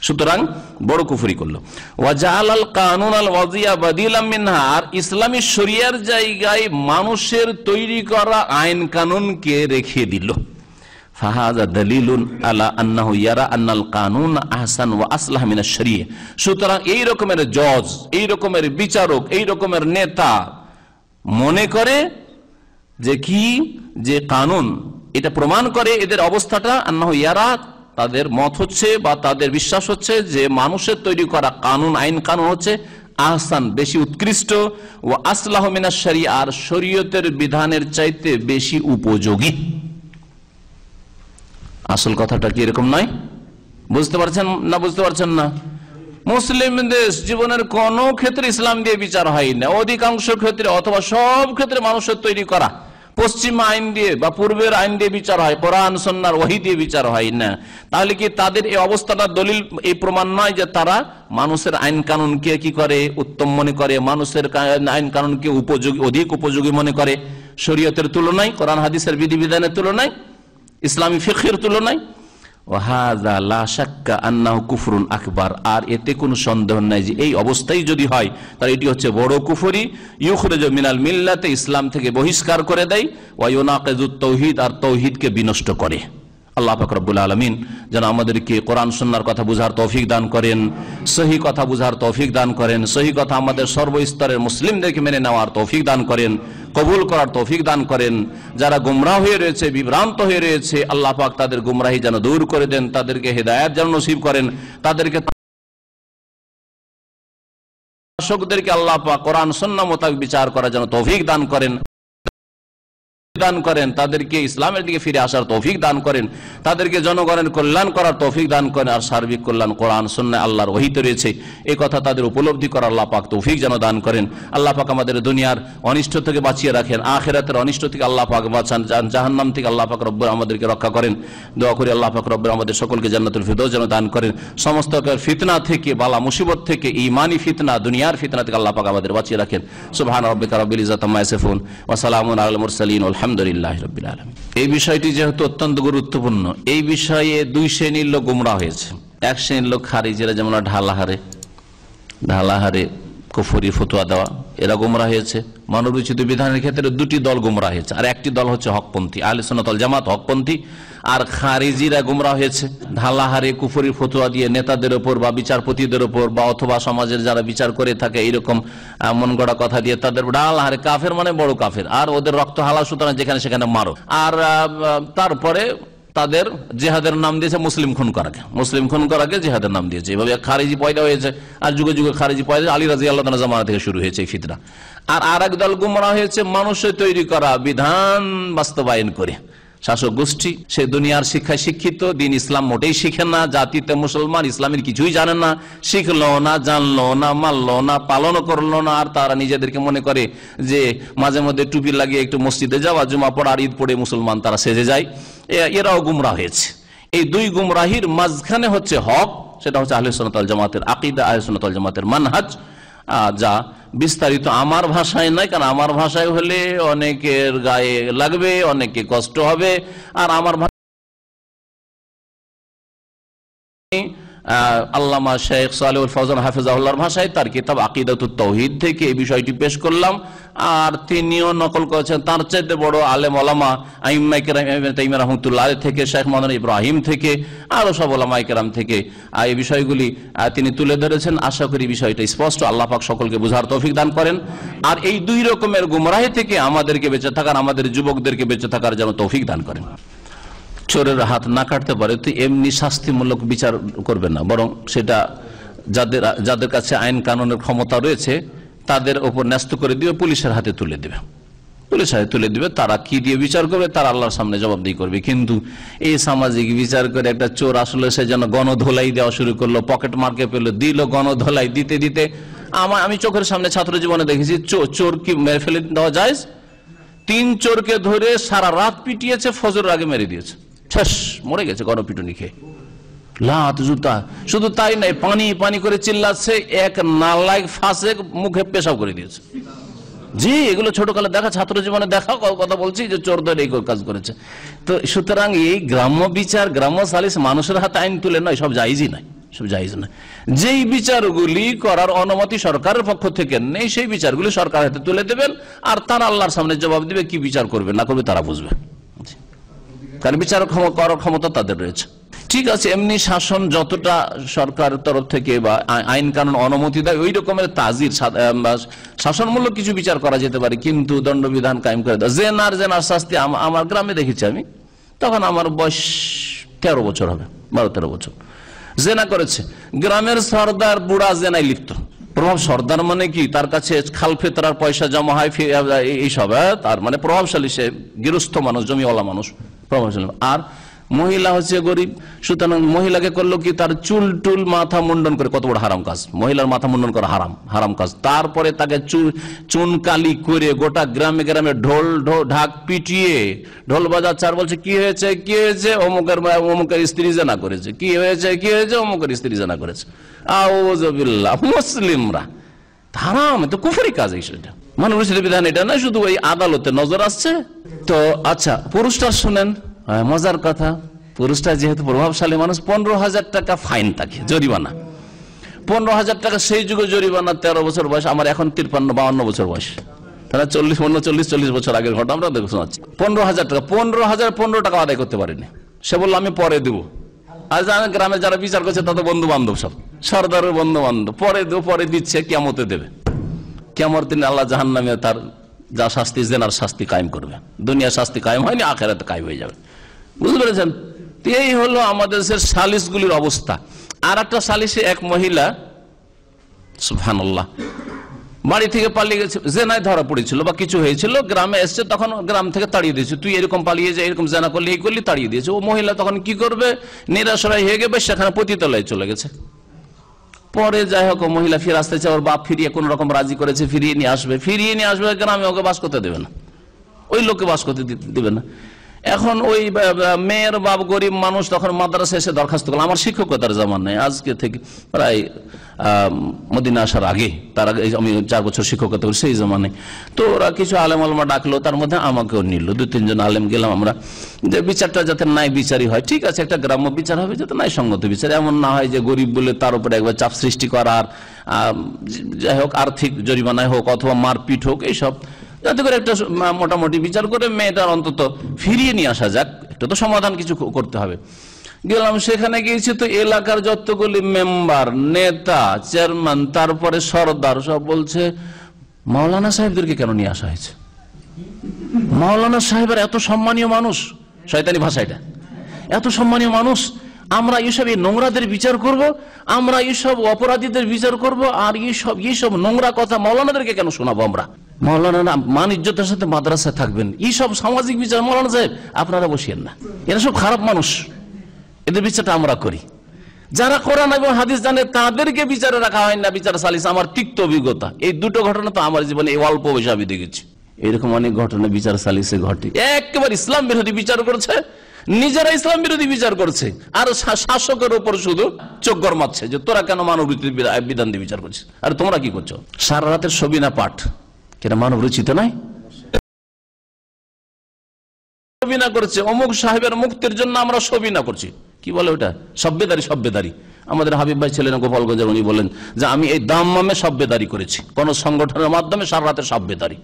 সুতরাং বড় কুফুরি করলো কানুন আল ওয়াজিয়া আর ইসলামী শরিয়ার জায়গায় মানুষের তৈরি করা আইন কানুনকে রেখে দিল সুতরাং এই রকমের জজ এই রকমের বিচারক এই রকমের নেতা মনে করে যে কি যে এটা প্রমাণ করে এদের অবস্থাটা আন্না ইয়ারা তাদের মত হচ্ছে বা তাদের বিশ্বাস হচ্ছে যে মানুষের তৈরি করা কানুন আইন কানুন হচ্ছে আহসান বেশি উৎকৃষ্ট ও আসলাহ মিনা শরি আর শরীয়তের বিধানের চাইতে বেশি উপযোগী আসল কথাটা কি এরকম নয় বুঝতে পারছেন না বুঝতে পারছেন না মুসলিম দেশ জীবনের কোন ক্ষেত্রে ইসলাম দিয়ে বিচার হয় না অধিকাংশ ক্ষেত্রে অথবা সব ক্ষেত্রে মানুষের তৈরি করা পশ্চিমা আইন দিয়ে বা পূর্বের আইন দিয়ে বিচার হয় কোরআন সন্ন্যার ওহি দিয়ে বিচার হয় না তাহলে কি তাদের এই অবস্থাটা দলিল এই প্রমাণ নয় যে তারা মানুষের আইন কানুনকে কি করে উত্তম মনে করে মানুষের আইন কানুনকে উপযোগী অধিক উপযোগী মনে করে শরীয়তের তুলনায় কোরআন হাদিসের বিধিবিধানের তুলনায় ইসলামী ফিখের তুলনায় আন্নাহ কুফরুন আকবার আর এতে কোনো সন্দেহ নাই যে এই অবস্থাই যদি হয় তাহলে এটি হচ্ছে বড় কুফরি ইউখরেজ মিনাল মিল্লাতে ইসলাম থেকে বহিষ্কার করে দেয় ওয়াইনাকেজুত তৌহিদ আর তৌহিদকে বিনষ্ট করে আল্লাহ ফকরবুল আলমিন যেন আমাদেরকে কোরআন সন্ন্যার কথা বুঝার তৌফিক দান করেন সহি কথা বুঝার তৌফিক দান করেন সহি কথা আমাদের সর্বস্তরের মুসলিমদেরকে মেনে নেওয়ার তৌফিক দান করেন কবুল করার তৌফিক দান করেন যারা গুমরাহ হয়ে রয়েছে বিভ্রান্ত হয়ে রয়েছে আল্লাহ পাক তাদের গুমরাহি যেন দূর করে দেন তাদেরকে হেদায়ত যেন নসিব করেন তাদেরকে শাসকদেরকে আল্লাহ পাক কোরআন সন্না মোতাবেক বিচার করার যেন তৌফিক দান করেন দান করেন তাদেরকে ইসলামের দিকে ফিরে আসার তৌফিক দান করেন তাদেরকে জনগণের কল্যাণ করার তৌফিক দান করেন আর সার্বিক কল্যাণ কোরআন সন্ন্য আল্লাহর ওহিত রয়েছে এই কথা তাদের উপলব্ধি করার আল্লাহ পাক তৌফিক যেন দান করেন আল্লাহ পাক আমাদের দুনিয়ার অনিষ্ট থেকে বাঁচিয়ে রাখেন আখেরাতের অনিষ্ট থেকে আল্লাহ পাক বাঁচান জাহান্নাম থেকে আল্লাহ পাক রব্বর আমাদেরকে রক্ষা করেন দোয়া করি আল্লাহ পাক রব্বর আমাদের সকলকে জান্নাতুল ফিদ যেন দান করেন সমস্ত ফিতনা থেকে বালা মুসিবত থেকে ইমানি ফিতনা দুনিয়ার ফিতনা থেকে আল্লাহ পাক আমাদের বাঁচিয়ে রাখেন সুবহান রব্বিকা রব্বিল ইজ্জাত আম্মা ইয়াসিফুন ওয়া সালামুন আলাল মুরসালিন আলহামদুলিল্লাহ রবিল আলম এই বিষয়টি যেহেতু অত্যন্ত গুরুত্বপূর্ণ এই বিষয়ে দুই শ্রেণীর লোক গুমরা হয়েছে এক শ্রেণীর লোক খারিজেরা যেমন ঢালাহারে ঢালাহারে কুফরি ফতুয়া দেওয়া এরা গোমরা হয়েছে মানবরচিত বিধানের ক্ষেত্রে দুটি দল গোমরা হয়েছে আর একটি দল হচ্ছে হকপন্থী আহলে সোনাতল জামাত হকপন্থী আর খারিজিরা গোমরা হয়েছে ঢালাহারে কুফরি ফতুয়া দিয়ে নেতাদের ওপর বা বিচারপতিদের ওপর বা অথবা সমাজের যারা বিচার করে থাকে এইরকম মন গড়া কথা দিয়ে তাদের ঢালাহারে কাফের মানে বড় কাফের আর ওদের রক্ত হালা সুতরাং যেখানে সেখানে মারো আর তারপরে তাদের জেহাদের নাম দিয়েছে মুসলিম খুন করাকে মুসলিম খুন করাকে জেহাদের নাম দিয়েছে এভাবে খারিজি পয়দা হয়েছে আর যুগে যুগে খারিজি পয়দা আলী রাজি আল্লাহ জামানা থেকে শুরু হয়েছে ফিতরা আর আর দল গুমরা হয়েছে মানুষের তৈরি করা বিধান বাস্তবায়ন করে শাসক গোষ্ঠী সে দুনিয়ার শিক্ষায় শিক্ষিত দিন ইসলাম মোটেই শিখে না জাতিতে মুসলমান ইসলামের কিছুই জানে না শিখল না জানল না মানলো না পালন করলো না আর তারা নিজেদেরকে মনে করে যে মাঝে মধ্যে টুপি লাগিয়ে একটু মসজিদে যাওয়া জুমা পড়া আর ঈদ পড়ে মুসলমান তারা সেজে যায় এরাও গুমরা হয়েছে এই দুই গুমরাহির মাঝখানে হচ্ছে হক সেটা হচ্ছে আহলে জামাতের আকিদা আহলে সোনাতল জামাতের মানহাজ যা বিস্তারিত আমার ভাষায় নয় কারণ আমার ভাষায় হলে অনেকের গায়ে লাগবে অনেকে কষ্ট হবে আর আমার আল্লামা শেখ সালেউল ফৌজান হাফিজাউল্লাহর ভাষায় তার কিতাব আকিদাতুর তৌহিদ থেকে এই বিষয়টি পেশ করলাম আর তিনিও নকল করেছেন তার চাইতে বড় আলেম ওলামা আইমাইকেরাম রহমতুল্লাহ থেকে শেখ মদন ইব্রাহিম থেকে আরও সব ওলামাইকেরাম থেকে এই বিষয়গুলি তিনি তুলে ধরেছেন আশা করি বিষয়টা স্পষ্ট আল্লাহ সকলকে বোঝার তৌফিক দান করেন আর এই দুই রকমের গুমরাহি থেকে আমাদেরকে বেঁচে থাকার আমাদের যুবকদেরকে বেঁচে থাকার যেন তৌফিক দান করেন চোরের হাত না কাটতে পারে তো এমনি শাস্তিমূলক বিচার করবে না বরং সেটা যাদের যাদের কাছে আইন কানুনের ক্ষমতা রয়েছে তাদের ওপর ন্যস্ত করে দিবে পুলিশের হাতে তুলে দিবে পুলিশ হাতে তুলে দিবে তারা কি দিয়ে বিচার করবে তারা আল্লাহর সামনে দিয়ে করবে কিন্তু এই সামাজিক বিচার করে একটা চোর আসলে সে যেন গণধোলাই দেওয়া শুরু করলো পকেট মার্কে পেলো দিল গণধোলাই দিতে দিতে আমার আমি চোখের সামনে ছাত্র জীবনে দেখেছি চোর কি মেরে ফেলে দেওয়া যায় তিন চোরকে ধরে সারা রাত পিটিয়েছে ফজর আগে মেরে দিয়েছে শেষ মরে গেছে গণপিটুনি খেয়ে জুতা শুধু তাই নাই পানি পানি করে চিল্লাচ্ছে এক নালায় ফাঁসে মুখে পেশাব করে দিয়েছে জি এগুলো কালে দেখা ছাত্র জীবনে দেখা কথা বলছি যে চোর দল এই কাজ করেছে তো সুতরাং এই গ্রাম্য বিচার গ্রাম্য সালিস মানুষের হাতে আইন তুলে নয় সব জাইজই নাই সব জাইজ নাই যেই বিচারগুলি করার অনুমতি সরকারের পক্ষ থেকে নেই সেই বিচারগুলি সরকার হাতে তুলে দেবেন আর তারা আল্লাহর সামনে জবাব দিবে কি বিচার করবে না করবে তারা বুঝবে কারণ বিচারক করার ক্ষমতা তাদের রয়েছে ঠিক আছে এমনি শাসন যতটা সরকার তরফ থেকে বা আইন কানুন অনুমতি দেয় ওই রকমের তাজির শাসনমূলক কিছু বিচার করা যেতে পারে কিন্তু দণ্ডবিধান কায়েম করে দেয় জেনার জেনার শাস্তি আমার গ্রামে দেখেছি আমি তখন আমার বয়স তেরো বছর হবে বারো তেরো বছর জেনা করেছে গ্রামের সর্দার বুড়া জেনায় লিপ্ত প্রভাব সর্দার মানে কি তার কাছে খাল ফেতরার পয়সা জমা হয় এইসব হ্যাঁ? তার মানে প্রভাবশালী সে গৃহস্থ মানুষ জমিওয়ালা মানুষ প্রভাবশালী আর মহিলা হচ্ছে গরিব সুতরাং মহিলাকে করলো কি তার চুল টুল মাথা মুন্ডন করে কত বড় হারাম কাজ মহিলার মাথা মুন্ডন করা হারাম হারাম কাজ তারপরে তাকে চুন কালি করে গোটা গ্রামে গ্রামে ঢোল ঢোল ঢাক পিটিয়ে ঢোল বাজার চার বলছে কি হয়েছে কি হয়েছে অমুকের অমুকের স্ত্রী জানা করেছে কি হয়েছে কি হয়েছে অমুকের স্ত্রী জানা করেছে আউজবিল্লা মুসলিমরা হারাম তো কুফরি কাজ এই সেটা মানুষের বিধান এটা না শুধু ওই আদালতে নজর আসছে তো আচ্ছা পুরুষটা শুনেন মজার কথা পুরুষটা যেহেতু প্রভাবশালী মানুষ পনেরো হাজার টাকা ফাইন তাকে জরিমানা পনেরো হাজার টাকা সেই যুগে জরিমানা তেরো বছর বয়স আমার এখন তিরপান্ন বাউন্ন বছর বয়স তারা চল্লিশ উনচল্লিশ চল্লিশ বছর আগের ঘটনা আমরা দেখে শোনাচ্ছি পনেরো হাজার টাকা পনেরো হাজার পনেরো টাকা আদায় করতে পারেনি সে বললো আমি পরে দেবো আর জানেন গ্রামে যারা বিচার করছে তাদের বন্ধু বান্ধব সব সর্দারের বন্ধু বান্ধব পরে দেবো পরে দিচ্ছে কেমতে দেবে কেমন তিনি আল্লাহ জাহান নামে তার যা শাস্তি জেনার শাস্তি কায়েম করবে দুনিয়া শাস্তি কায়েম হয়নি আখেরাতে কায়েম হয়ে যাবে বুঝতে পেরেছেন এই হলো আমাদের দেশের সালিশগুলির অবস্থা আর একটা সালিশে এক মহিলা সুফানুল্লাহ বাড়ি থেকে পালিয়ে গেছে জেনায় ধরা পড়েছিল বা কিছু হয়েছিল গ্রামে এসছে তখন গ্রাম থেকে তাড়িয়ে দিয়েছে তুই এরকম পালিয়ে যা এরকম জেনা করলি এই করলি তাড়িয়ে দিয়েছে ও মহিলা তখন কি করবে নিরাশরায় হয়ে গেবে সেখানে পতিতলায় চলে গেছে পরে যাই হোক মহিলা ফিরে আসতে চায় ওর বাপ ফিরিয়ে কোন রকম রাজি করেছে ফিরিয়ে নিয়ে আসবে ফিরিয়ে নিয়ে আসবে গ্রামে ওকে বাস করতে দেবে না ওই লোককে বাস করতে দেবে না এখন ওই মেয়ের বাপ গরিব মানুষ তখন মাদ্রাসা এসে দরখাস্ত করলো আমার শিক্ষকতার জামান নেই আজকে থেকে প্রায় মদিনা আসার আগে তার আগে আমি চার বছর শিক্ষকতা করি সেই জামানে তো ওরা কিছু আলেম আলমা ডাকলো তার মধ্যে আমাকেও নিল দু তিনজন আলেম গেলাম আমরা যে বিচারটা যাতে নাই বিচারই হয় ঠিক আছে একটা গ্রাম্য বিচার হবে যাতে নাই সঙ্গত বিচার এমন না হয় যে গরিব বলে তার উপরে একবার চাপ সৃষ্টি করার যাই হোক আর্থিক জরিমানায় হোক অথবা মারপিট হোক এইসব যাতে করে একটা মোটামুটি বিচার করে মেয়েটার অন্তত ফিরিয়ে নিয়ে আসা যাক একটা তো সমাধান কিছু করতে হবে গেলাম সেখানে গিয়েছি তো এলাকার যতগুলি মেম্বার নেতা চেয়ারম্যান তারপরে সর্দার সব বলছে মাওলানা সাহেবদেরকে কেন নিয়ে আসা হয়েছে মাওলানা সাহেবের এত সম্মানীয় মানুষ শয়তানি ভাষা এটা এত সম্মানীয় মানুষ আমরা এইসব এই নোংরাদের বিচার করব আমরা এইসব অপরাধীদের বিচার করব আর এইসব এইসব নোংরা কথা মৌলানাদেরকে কেন শোনাবো আমরা মৌলানারা মান ইজ্জতের সাথে মাদ্রাসায় থাকবেন এইসব সামাজিক বিচার মৌলানা সাহেব আপনারা বসিয়েন না এরা সব খারাপ মানুষ এদের বিচারটা আমরা করি যারা কোরআন এবং হাদিস জানে তাদেরকে বিচারে রাখা হয় না বিচার সালিস আমার তিক্ত অভিজ্ঞতা এই দুটো ঘটনা তো আমার জীবনে এই অল্প বয়সে আমি দেখেছি এরকম অনেক ঘটনা বিচার সালিসে ঘটে একেবারে ইসলাম বিরোধী বিচার করেছে নিজেরা ইসলাম বিরোধী বিচার করছে আর শাসকের উপর শুধু চোখ গরমাচ্ছে যে তোরা কেন মানব বিধান দিয়ে বিচার করছিস আর তোমরা কি করছো সারা রাতের ছবি না পাঠ কেটা মানব রচিত নয় সবিনা করছে অমুক সাহেবের মুক্তির জন্য আমি এই করেছি কোন সংগঠনের মাধ্যমে সারা রাতের সভ্যেদারি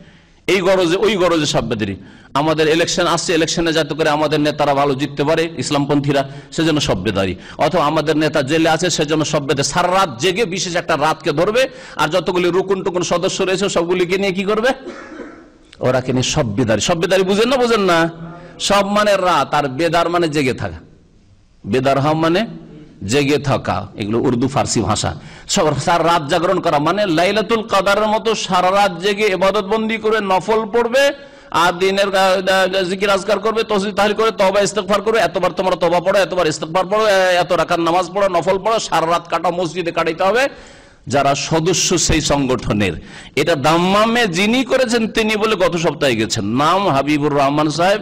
এই গরজে ওই গরজে সাববেদারি আমাদের ইলেকশন আসছে ইলেকশনে যাতে করে আমাদের নেতারা ভালো জিততে পারে ইসলামপন্থীরা সেজন্য সভ্যদারি অথবা আমাদের নেতা জেলে আছে সেজন্য সভ্যদারি সারা রাত জেগে বিশেষ একটা রাতকে ধরবে আর যতগুলি রুকুন টুকুন সদস্য রয়েছে সবগুলিকে নিয়ে কি করবে ওরা কিনে সভ্যদারি সভ্যদারি বুঝেন না বুঝেন না সব মানে রাত আর বেদার মানে জেগে থাকা বেদার হাম মানে জেগে থাকা এগুলো উর্দু ফার্সি ভাষা সারা রাত জাগরণ করা মানে লাইলাতুল কাদারের মতো সারা রাত জেগে এবাদত বন্দি করে নফল পড়বে আর দিনের জিকির আজকার করবে তসি তাহলে করে তবা ইস্তেকফার করবে এতবার তোমরা তবা পড়ো এতবার ইস্তেকফার পড়ো এত রাখার নামাজ পড়ো নফল পড়ো সারা রাত কাটা মসজিদে কাটাইতে হবে যারা সদস্য সেই সংগঠনের এটা দাম্মামে যিনি করেছেন তিনি বলে গত সপ্তাহে গেছেন নাম হাবিবুর রহমান সাহেব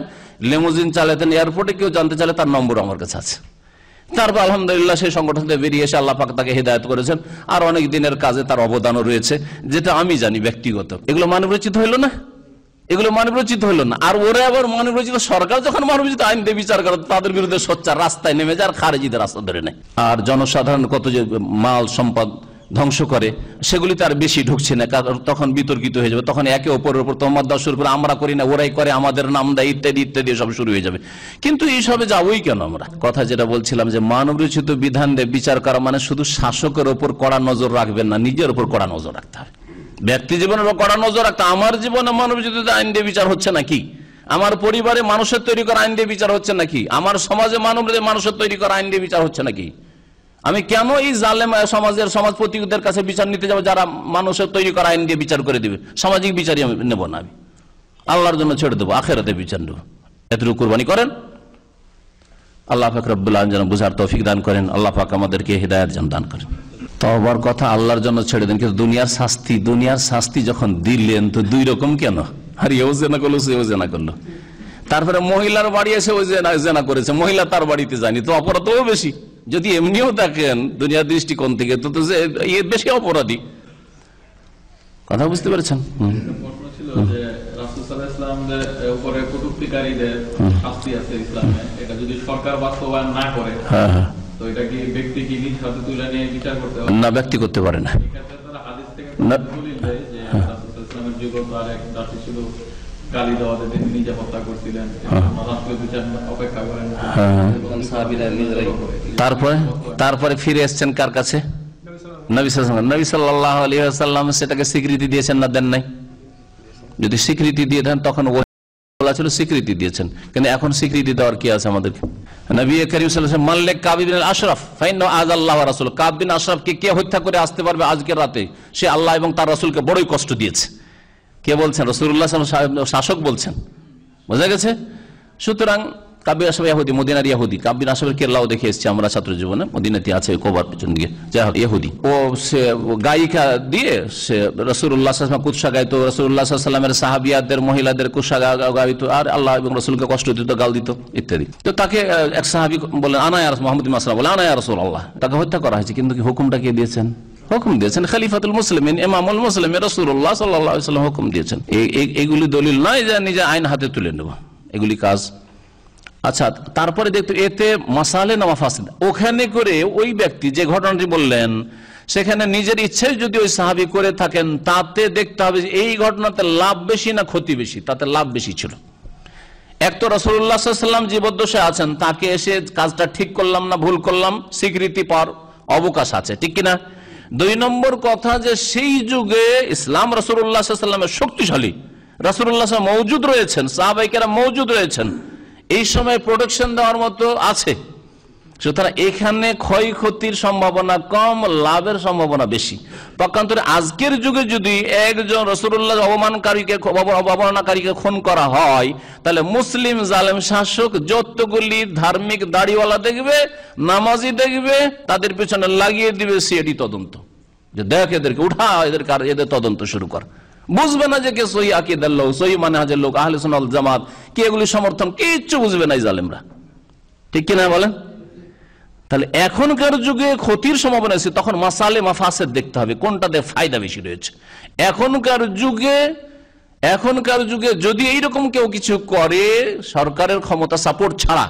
লেমোজিন চালাতেন এয়ারপোর্টে কেউ জানতে চাইলে তার নম্বর আমার কাছে আছে তারপর আলহামদুলিল্লাহ সেই সংগঠন থেকে বেরিয়ে এসে আল্লাহ পাক তাকে হেদায়ত করেছেন আর অনেক দিনের কাজে তার অবদানও রয়েছে যেটা আমি জানি ব্যক্তিগত এগুলো মানবরচিত হইল না এগুলো মানবরচিত হলো না আর ওরা আবার মানবরচিত সরকার যখন মানবরচিত আইন দিয়ে বিচার করে তাদের বিরুদ্ধে সোচ্চার রাস্তায় নেমে যায় আর খারেজিদের রাস্তা ধরে নেয় আর জনসাধারণ কত যে মাল সম্পদ ধ্বংস করে সেগুলি তার বেশি ঢুকছে না কারণ তখন বিতর্কিত হয়ে যাবে তখন একে অপরের উপর তোমার দেওয়া শুরু করে আমরা করি না ওরাই করে আমাদের নাম দেয় ইত্যাদি ইত্যাদি সব শুরু হয়ে যাবে কিন্তু এইসবে যাবই কেন আমরা কথা যেটা বলছিলাম যে মানবরচিত বিধান দিয়ে বিচার করা মানে শুধু শাসকের ওপর কড়া নজর রাখবেন না নিজের ওপর কড়া নজর রাখতে হবে ব্যক্তি জীবনের ওপর কড়া নজর রাখতে আমার জীবনে মানবরচিত আইন দিয়ে বিচার হচ্ছে নাকি আমার পরিবারে মানুষের তৈরি করা আইন দিয়ে বিচার হচ্ছে নাকি আমার সমাজে মানব মানুষের তৈরি করা আইন দিয়ে বিচার হচ্ছে নাকি আমি কেন এই জালেম সমাজের সমাজ প্রতিযোগীদের কাছে বিচার নিতে যাবো যারা মানুষের তৈরি করা আইন দিয়ে বিচার করে দিবে সামাজিক বিচারই আমি নেব না আমি আল্লাহর জন্য ছেড়ে দেবো আখেরাতে বিচার নেব এতটুকু কোরবানি করেন আল্লাহ ফাকর রব্বুল্লাহ যেন বুঝার তৌফিক দান করেন আল্লাহ ফাঁক আমাদেরকে হৃদায়ত যেন দান করেন তবার কথা আল্লাহর জন্য ছেড়ে দেন কিন্তু দুনিয়ার শাস্তি দুনিয়ার শাস্তি যখন দিলেন তো দুই রকম কেন আর এও জেনা করলো সেও জেনা করলো তারপরে মহিলার বাড়ি এসে ওই জেনা জেনা করেছে মহিলা তার বাড়িতে যায়নি তো অপরাধও বেশি যদি এমনিও দেখেন দুনিয়া দৃষ্টিকোণ থেকে তো তো বেশি অপরাধী কথা বুঝতে পেরেছেন হ্যাঁ, হ্যাঁ। না ব্যক্তি করতে পারে না হ্যাঁ। হ্যাঁ। তারপরে তারপরে ফিরে এসছেন কার কাছে সেটাকে স্বীকৃতি দিয়েছেন না দেন নাই যদি স্বীকৃতি দিয়ে দেন তখন স্বীকৃতি দিয়েছেন কিন্তু এখন স্বীকৃতি দেওয়ার কি আছে আমাদেরকে নবী আশরাফ ফাইন আজ আল্লাহ রাসুল কে হত্যা করে আসতে পারবে আজকের রাতে সে আল্লাহ এবং তার রাসুলকে বড়ই কষ্ট দিয়েছে কে বলছেন রসুল্লাহ শাসক বলছেন বোঝা গেছে সুতরাং কাব্যির আসবে ইয়াহুদি মদিনার ইয়াহুদি কাব্যির আসবের কেরলাও দেখে এসেছি আমরা ছাত্র জীবনে মদিনাতে আছে কোবার পেছন দিয়ে যাই হোক ইয়াহুদি ও সে গায়িকা দিয়ে সে রসুল্লাহ কুৎসা গাইতো রসুল্লাহ সাল্লামের সাহাবিয়াদের মহিলাদের কুৎসা গাইতো আর আল্লাহ এবং রসুলকে কষ্ট দিত গাল দিত ইত্যাদি তো তাকে এক সাহাবি বলে আনায় মোহাম্মদ মাসলা বলে আনায় রসুল আল্লাহ তাকে হত্যা করা হয়েছে কিন্তু হুকুমটা কে দিয়েছেন হুকুম দিয়েছেন খালিফাতুল মুসলিম ইমামুল মুসলিম রসুল্লাহ সাল্লাম হুকুম দিয়েছেন এগুলি দলিল নয় যে নিজে আইন হাতে তুলে নেব এগুলি কাজ আচ্ছা তারপরে দেখতো এতে মাসালে না মাফাসিদ ওখানে করে ওই ব্যক্তি যে ঘটনাটি বললেন সেখানে নিজের ইচ্ছে যদি ওই সাহাবি করে থাকেন তাতে দেখতে হবে এই ঘটনাতে লাভ বেশি না ক্ষতি বেশি তাতে লাভ বেশি ছিল এক তো রসুল্লাহাম জীবদ্দশে আছেন তাকে এসে কাজটা ঠিক করলাম না ভুল করলাম স্বীকৃতি পর অবকাশ আছে ঠিক কিনা দুই নম্বর কথা যে সেই যুগে ইসলাম রসুল্লাহামের শক্তিশালী রসুল্লাহ মৌজুদ রয়েছেন সাহাবাইকেরা মৌজুদ রয়েছেন এই সময় প্রোটেকশন দেওয়ার মতো আছে সুতরাং এখানে ক্ষয়ক্ষতির সম্ভাবনা কম লাভের সম্ভাবনা বেশি পক্ষান্তরে আজকের যুগে যদি একজন রসুল্লাহ অবমানকারীকে অবমাননাকারীকে খুন করা হয় তাহলে মুসলিম জালেম শাসক যতগুলি ধার্মিক দাড়িওয়ালা দেখবে নামাজি দেখবে তাদের পেছনে লাগিয়ে দিবে সিএডি তদন্ত যে দেখ এদেরকে উঠা এদের এদের তদন্ত শুরু কর বুঝবে না যে কে সহি আকিদার লোক সহি মানে হাজের লোক আহলে সোনাল জামাত কে এগুলি সমর্থন কিচ্ছু বুঝবে না জালেমরা ঠিক কিনা বলেন তাহলে এখনকার যুগে ক্ষতির সম্ভাবনা আছে তখন মাসালে মাফাসের দেখতে হবে কোনটাতে ফায়দা বেশি রয়েছে এখনকার যুগে এখনকার যুগে যদি এইরকম কেউ কিছু করে সরকারের ক্ষমতা সাপোর্ট ছাড়া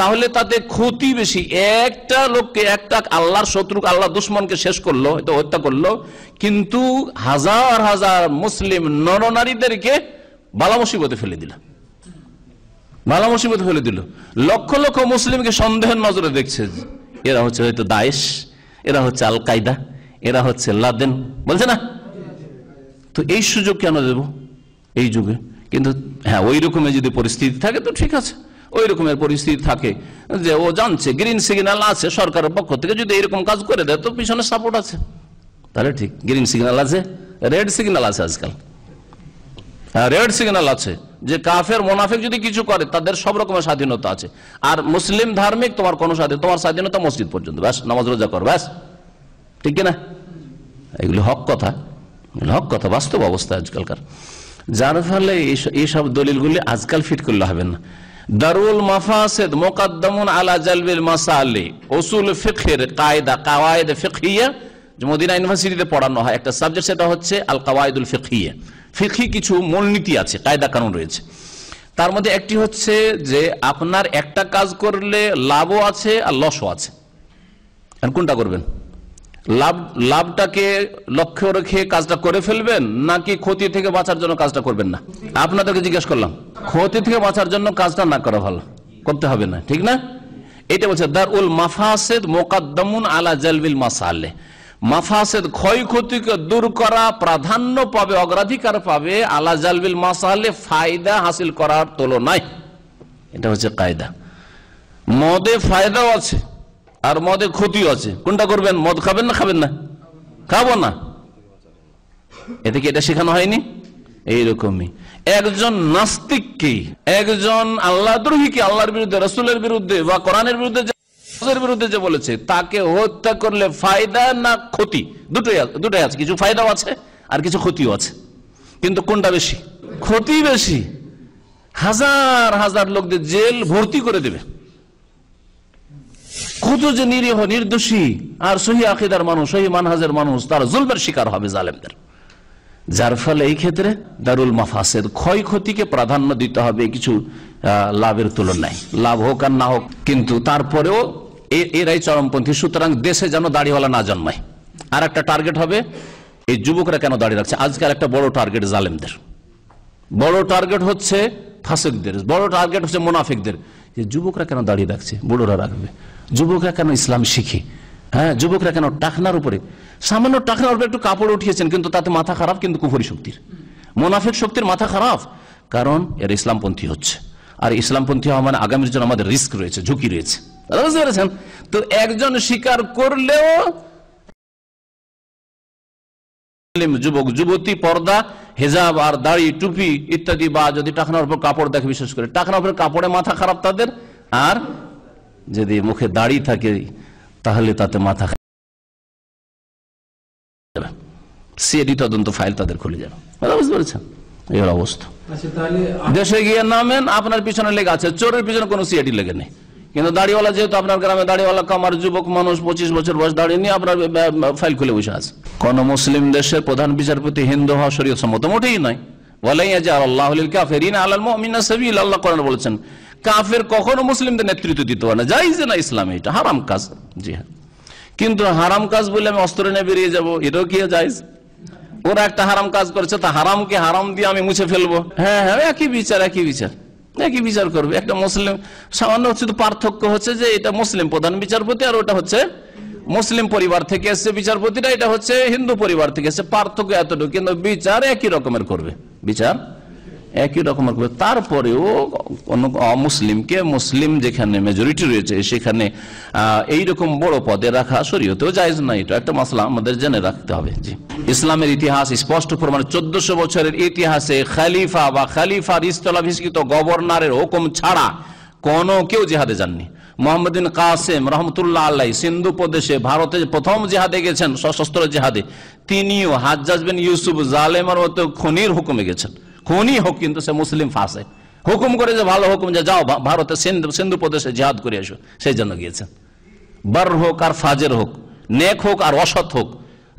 তাহলে তাতে ক্ষতি বেশি একটা লোককে একটা আল্লাহর শত্রু আল্লাহ দুশ্মনকে শেষ করলো হয়তো হত্যা করলো কিন্তু হাজার হাজার মুসলিম নরনারীদেরকে বালা মুসিবতে ফেলে দিল বালা মুসিবতে ফেলে দিল লক্ষ লক্ষ মুসলিমকে সন্দেহের নজরে দেখছে এরা হচ্ছে হয়তো দায়েশ এরা হচ্ছে আল কায়দা এরা হচ্ছে লাদেন বলছে না তো এই সুযোগ কেন দেব এই যুগে কিন্তু হ্যাঁ ওই রকমের যদি পরিস্থিতি থাকে তো ঠিক আছে ওই রকমের পরিস্থিতি থাকে যে ও জানছে গ্রিন সিগন্যাল আছে সরকারের পক্ষ থেকে যদি এরকম কাজ করে দেয় তো পিছনে সাপোর্ট আছে তাহলে ঠিক গ্রিন সিগন্যাল আছে রেড সিগন্যাল আছে আজকাল রেড সিগন্যাল আছে যে কাফের মোনাফেক যদি কিছু করে তাদের সব রকমের স্বাধীনতা আছে আর মুসলিম ধার্মিক তোমার কোনো স্বাধীন তোমার স্বাধীনতা মসজিদ পর্যন্ত ব্যাস নামাজ রোজা কর ব্যাস ঠিক না এগুলি হক কথা হক কথা বাস্তব অবস্থা আজকালকার যার ফলে এইসব দলিলগুলি আজকাল ফিট করলে হবে না দারুল মাফাসেদ মোকাদ্দমুন আলা জালবিল মাসালি ওসুল ফিখের কায়দা কাওয়ায়দ ফিকিয়া মদিনা ইউনিভার্সিটিতে পড়ানো হয় একটা সাবজেক্ট সেটা হচ্ছে আল কাওয়ায়দুল ফিকিয়া ফিকি কিছু মূলনীতি আছে কায়দা কানুন রয়েছে তার মধ্যে একটি হচ্ছে যে আপনার একটা কাজ করলে লাভও আছে আর লসও আছে কোনটা করবেন লাভ লাভটাকে লক্ষ্য রেখে কাজটা করে ফেলবেন নাকি ক্ষতি থেকে বাঁচার জন্য কাজটা করবেন না আপনাদেরকে জিজ্ঞেস করলাম ক্ষতি থেকে বাঁচার জন্য কাজটা না করা ভালো করতে হবে না ঠিক না এটা বলছে দার উল মাফাসেদ মোকাদ্দমুন আলা জালবিল আল্লাহ মাফাসেদ ক্ষয়ক্ষতিকে দূর করা প্রাধান্য পাবে অগ্রাধিকার পাবে আলা জালবিল মাসালে ফায়দা হাসিল করার তুলনায় এটা হচ্ছে কায়দা মদে ফায়দাও আছে আর মদে ক্ষতিও আছে কোনটা করবেন মদ খাবেন না খাবেন না খাবো না এতে কি এটা শেখানো হয়নি এইরকমই একজন নাস্তিককে একজন আল্লাহ দ্রোহীকে আল্লাহর বিরুদ্ধে রসুলের বিরুদ্ধে বা কোরআনের বিরুদ্ধে বিরুদ্ধে যে বলেছে তাকে হত্যা করলে ফায়দা না ক্ষতি দুটোই আছে কিছু ফায়দাও আছে আর কিছু ক্ষতিও আছে কিন্তু কোনটা বেশি ক্ষতি বেশি হাজার হাজার লোকদের জেল ভর্তি করে দেবে কত যে নিরীহ নির্দোষী আর সহি আকিদার মানুষ সহি মানহাজের মানুষ তারা জুলবের শিকার হবে জালেমদের যার ফলে এই ক্ষেত্রে দারুল মাফাসের ক্ষয়ক্ষতিকে প্রাধান্য দিতে হবে কিছু লাভের তুলনায় লাভ হোক আর না হোক কিন্তু তারপরেও এরাই চরমপন্থী সুতরাং দেশে যেন দাড়িওয়ালা না জন্মায় আর একটা টার্গেট হবে এই যুবকরা কেন দাঁড়িয়ে রাখছে আজকাল একটা বড় টার্গেট জালেমদের বড় টার্গেট হচ্ছে ফাসেকদের বড় টার্গেট হচ্ছে মোনাফিকদের যে যুবকরা কেন দাঁড়িয়ে রাখছে বুড়োরা রাখবে যুবকরা কেন ইসলাম শিখে হ্যাঁ যুবকরা কেন টাকনার উপরে সামান্য টাকনার উপরে একটু কাপড় উঠিয়েছেন কিন্তু তাতে মাথা খারাপ কিন্তু কুফরি শক্তির মোনাফিক শক্তির মাথা খারাপ কারণ এর ইসলামপন্থী হচ্ছে আর ইসলামপন্থী হওয়া মানে আগামীর জন্য আমাদের রিস্ক রয়েছে ঝুঁকি রয়েছে তো একজন স্বীকার করলেও যুবক যুবতী পর্দা হেজাব আর দাড়ি টুপি ইত্যাদি বা যদি টাকানোর উপর কাপড় দেখে বিশেষ করে টাকানোর উপর কাপড়ে মাথা খারাপ তাদের আর যদি মুখে দাড়ি থাকে তাহলে তাতে মাথা খারাপ সিএডি তদন্ত ফাইল তাদের খুলে যাবে বুঝতে পারছেন এই অবস্থা আচ্ছা, দেশে গিয়ে নামেন আপনার পিছনে লেগে আছে চোরের পিছনে কোনো সিআইটি লেগে নেই কিন্তু যেহেতু আপনার গ্রামে কামার যুবক মানুষ পঁচিশ বছর বয়স দাঁড়িয়ে নিয়ে আপনার ফাইল খুলে বসে আছে কোন মুসলিম দেশের প্রধান বিচারপতি হিন্দু হওয়া শরীয় সম্মত মোটেই নয় বলেছেন কাফের কখনো মুসলিমদের নেতৃত্ব দিতে পারে না যাই যে না ইসলাম এটা হারাম কাজ জি হ্যাঁ কিন্তু হারাম কাজ বলে আমি অস্ত্র নিয়ে বেরিয়ে যাবো এটাও কি যায় ওরা একটা হারাম কাজ করেছে তা হারামকে হারাম দিয়ে আমি মুছে ফেলবো হ্যাঁ হ্যাঁ একই বিচার একই বিচার একই বিচার করবে একটা মুসলিম সামান্য শুধু পার্থক্য হচ্ছে যে এটা মুসলিম প্রধান বিচারপতি আর ওটা হচ্ছে মুসলিম পরিবার থেকে এসছে বিচারপতিটা এটা হচ্ছে হিন্দু পরিবার থেকে এসছে পার্থক্য এতটুকু কিন্তু বিচার একই রকমের করবে বিচার একই রকম তারপরেও কোনো অমুসলিমকে মুসলিম যেখানে মেজরিটি রয়েছে সেখানে এই রকম বড় পদে রাখা শরীয়তেও জায়জ না এটা একটা মশলা আমাদের জেনে রাখতে হবে জি ইসলামের ইতিহাস স্পষ্ট প্রমাণ চোদ্দশো বছরের ইতিহাসে খালিফা বা খালিফার ইস্তলাভিষ্কৃত গভর্নরের হুকুম ছাড়া কোন কেউ জেহাদে যাননি মোহাম্মদিন কাসেম রহমতুল্লাহ আল্লাহ সিন্ধু প্রদেশে ভারতে প্রথম জেহাদে গেছেন সশস্ত্র জেহাদে তিনিও হাজ ইউসুফ জালেমার মতো খনির হুকুমে গেছেন খুনই হোক কিন্তু সে মুসলিম ফাঁসে হুকুম করে যে ভালো হুকুম যে যাও ভারতে সিন্ধু সিন্ধু প্রদেশে জিহাদ করে এসো সেই জন্য গিয়েছেন বার হোক আর ফাজের হোক নেক হোক আর অসৎ হোক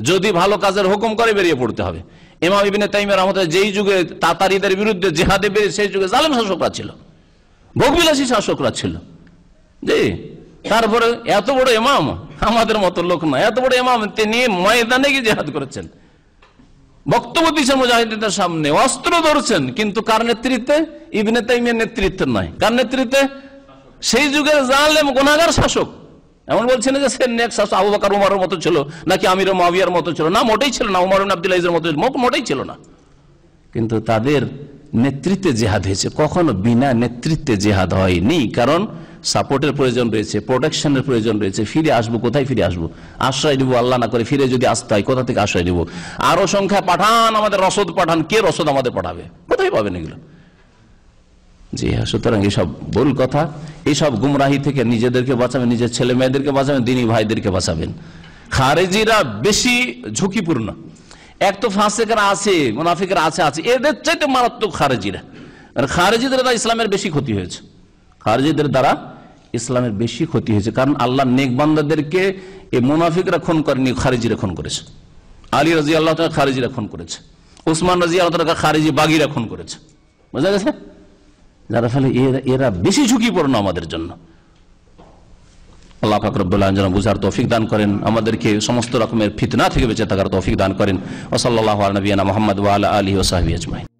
যদি ভালো কাজের হুকুম করে বেরিয়ে পড়তে হবে এমা বিভিন্ন তাইমের আমাদের যেই যুগে তাতারিদের বিরুদ্ধে জেহাদে বেরিয়ে সেই যুগে জালেম শাসকরা ছিল ভোগবিলাসী শাসকরা ছিল যে তারপরে এত বড় এমাম আমাদের মতো লোক না এত বড় এমাম তিনি ময়দানে গিয়ে জেহাদ করেছেন বক্তব্য দিচ্ছেন মুজাহিদিনের সামনে অস্ত্র ধরছেন কিন্তু কার নেতৃত্বে ইবনে তাইমিয়ার নেতৃত্বে নয় কার নেতৃত্বে সেই যুগের জালেম গোনাগার শাসক এমন বলছেন যে সে নেক শাসক আবু বাকার উমারের মতো ছিল নাকি আমির মাবিয়ার মতো ছিল না মোটেই ছিল না উমার আব্দুল্লাহ মতো মোটেই ছিল না কিন্তু তাদের নেতৃত্বে জেহাদ হয়েছে কখনো বিনা নেতৃত্বে জেহাদ হয়নি কারণ সাপোর্টের প্রয়োজন রয়েছে প্রোটেকশনের প্রয়োজন রয়েছে ফিরে আসবো কোথায় ফিরে আসবো আশ্রয় দিব আল্লাহ না করে ফিরে যদি আসতে হয় কোথা থেকে আশ্রয় দিব আরো সংখ্যা পাঠান আমাদের রসদ পাঠান কে রসদ আমাদের পাঠাবে কোথায় পাবেন এগুলো জি হ্যাঁ সুতরাং এইসব ভুল কথা এইসব গুমরাহি থেকে নিজেদেরকে বাঁচাবেন নিজের ছেলে মেয়েদেরকে বাঁচাবেন দিনী ভাইদেরকে বাঁচাবেন খারেজিরা বেশি ঝুঁকিপূর্ণ এক তো ফাঁসেকেরা আছে মুনাফিকেরা আছে আছে এদের চাইতে মারাত্মক খারেজিরা খারেজিদের ইসলামের বেশি ক্ষতি হয়েছে খারেজিদের দ্বারা ইসলামের বেশি ক্ষতি হয়েছে কারণ আল্লাহ নেকবান্দাদেরকে এ মুনাফিকরা খুন করেনি খারিজিরা খুন করেছে আলী রাজি আল্লাহ তালা খারিজিরা খুন করেছে উসমান রাজি আল্লাহ তালা খারিজি বাগিরা খুন করেছে বোঝা গেছে যারা ফলে এরা বেশি ঝুঁকিপূর্ণ আমাদের জন্য আল্লাহ ফাকরবুল্লাহ যেন বুঝার তৌফিক দান করেন আমাদেরকে সমস্ত রকমের ফিতনা থেকে বেঁচে থাকার তৌফিক দান করেন ওসল্লাহ আলনবীনা মোহাম্মদ ওয়াল আলী ওসাহী আজমাইন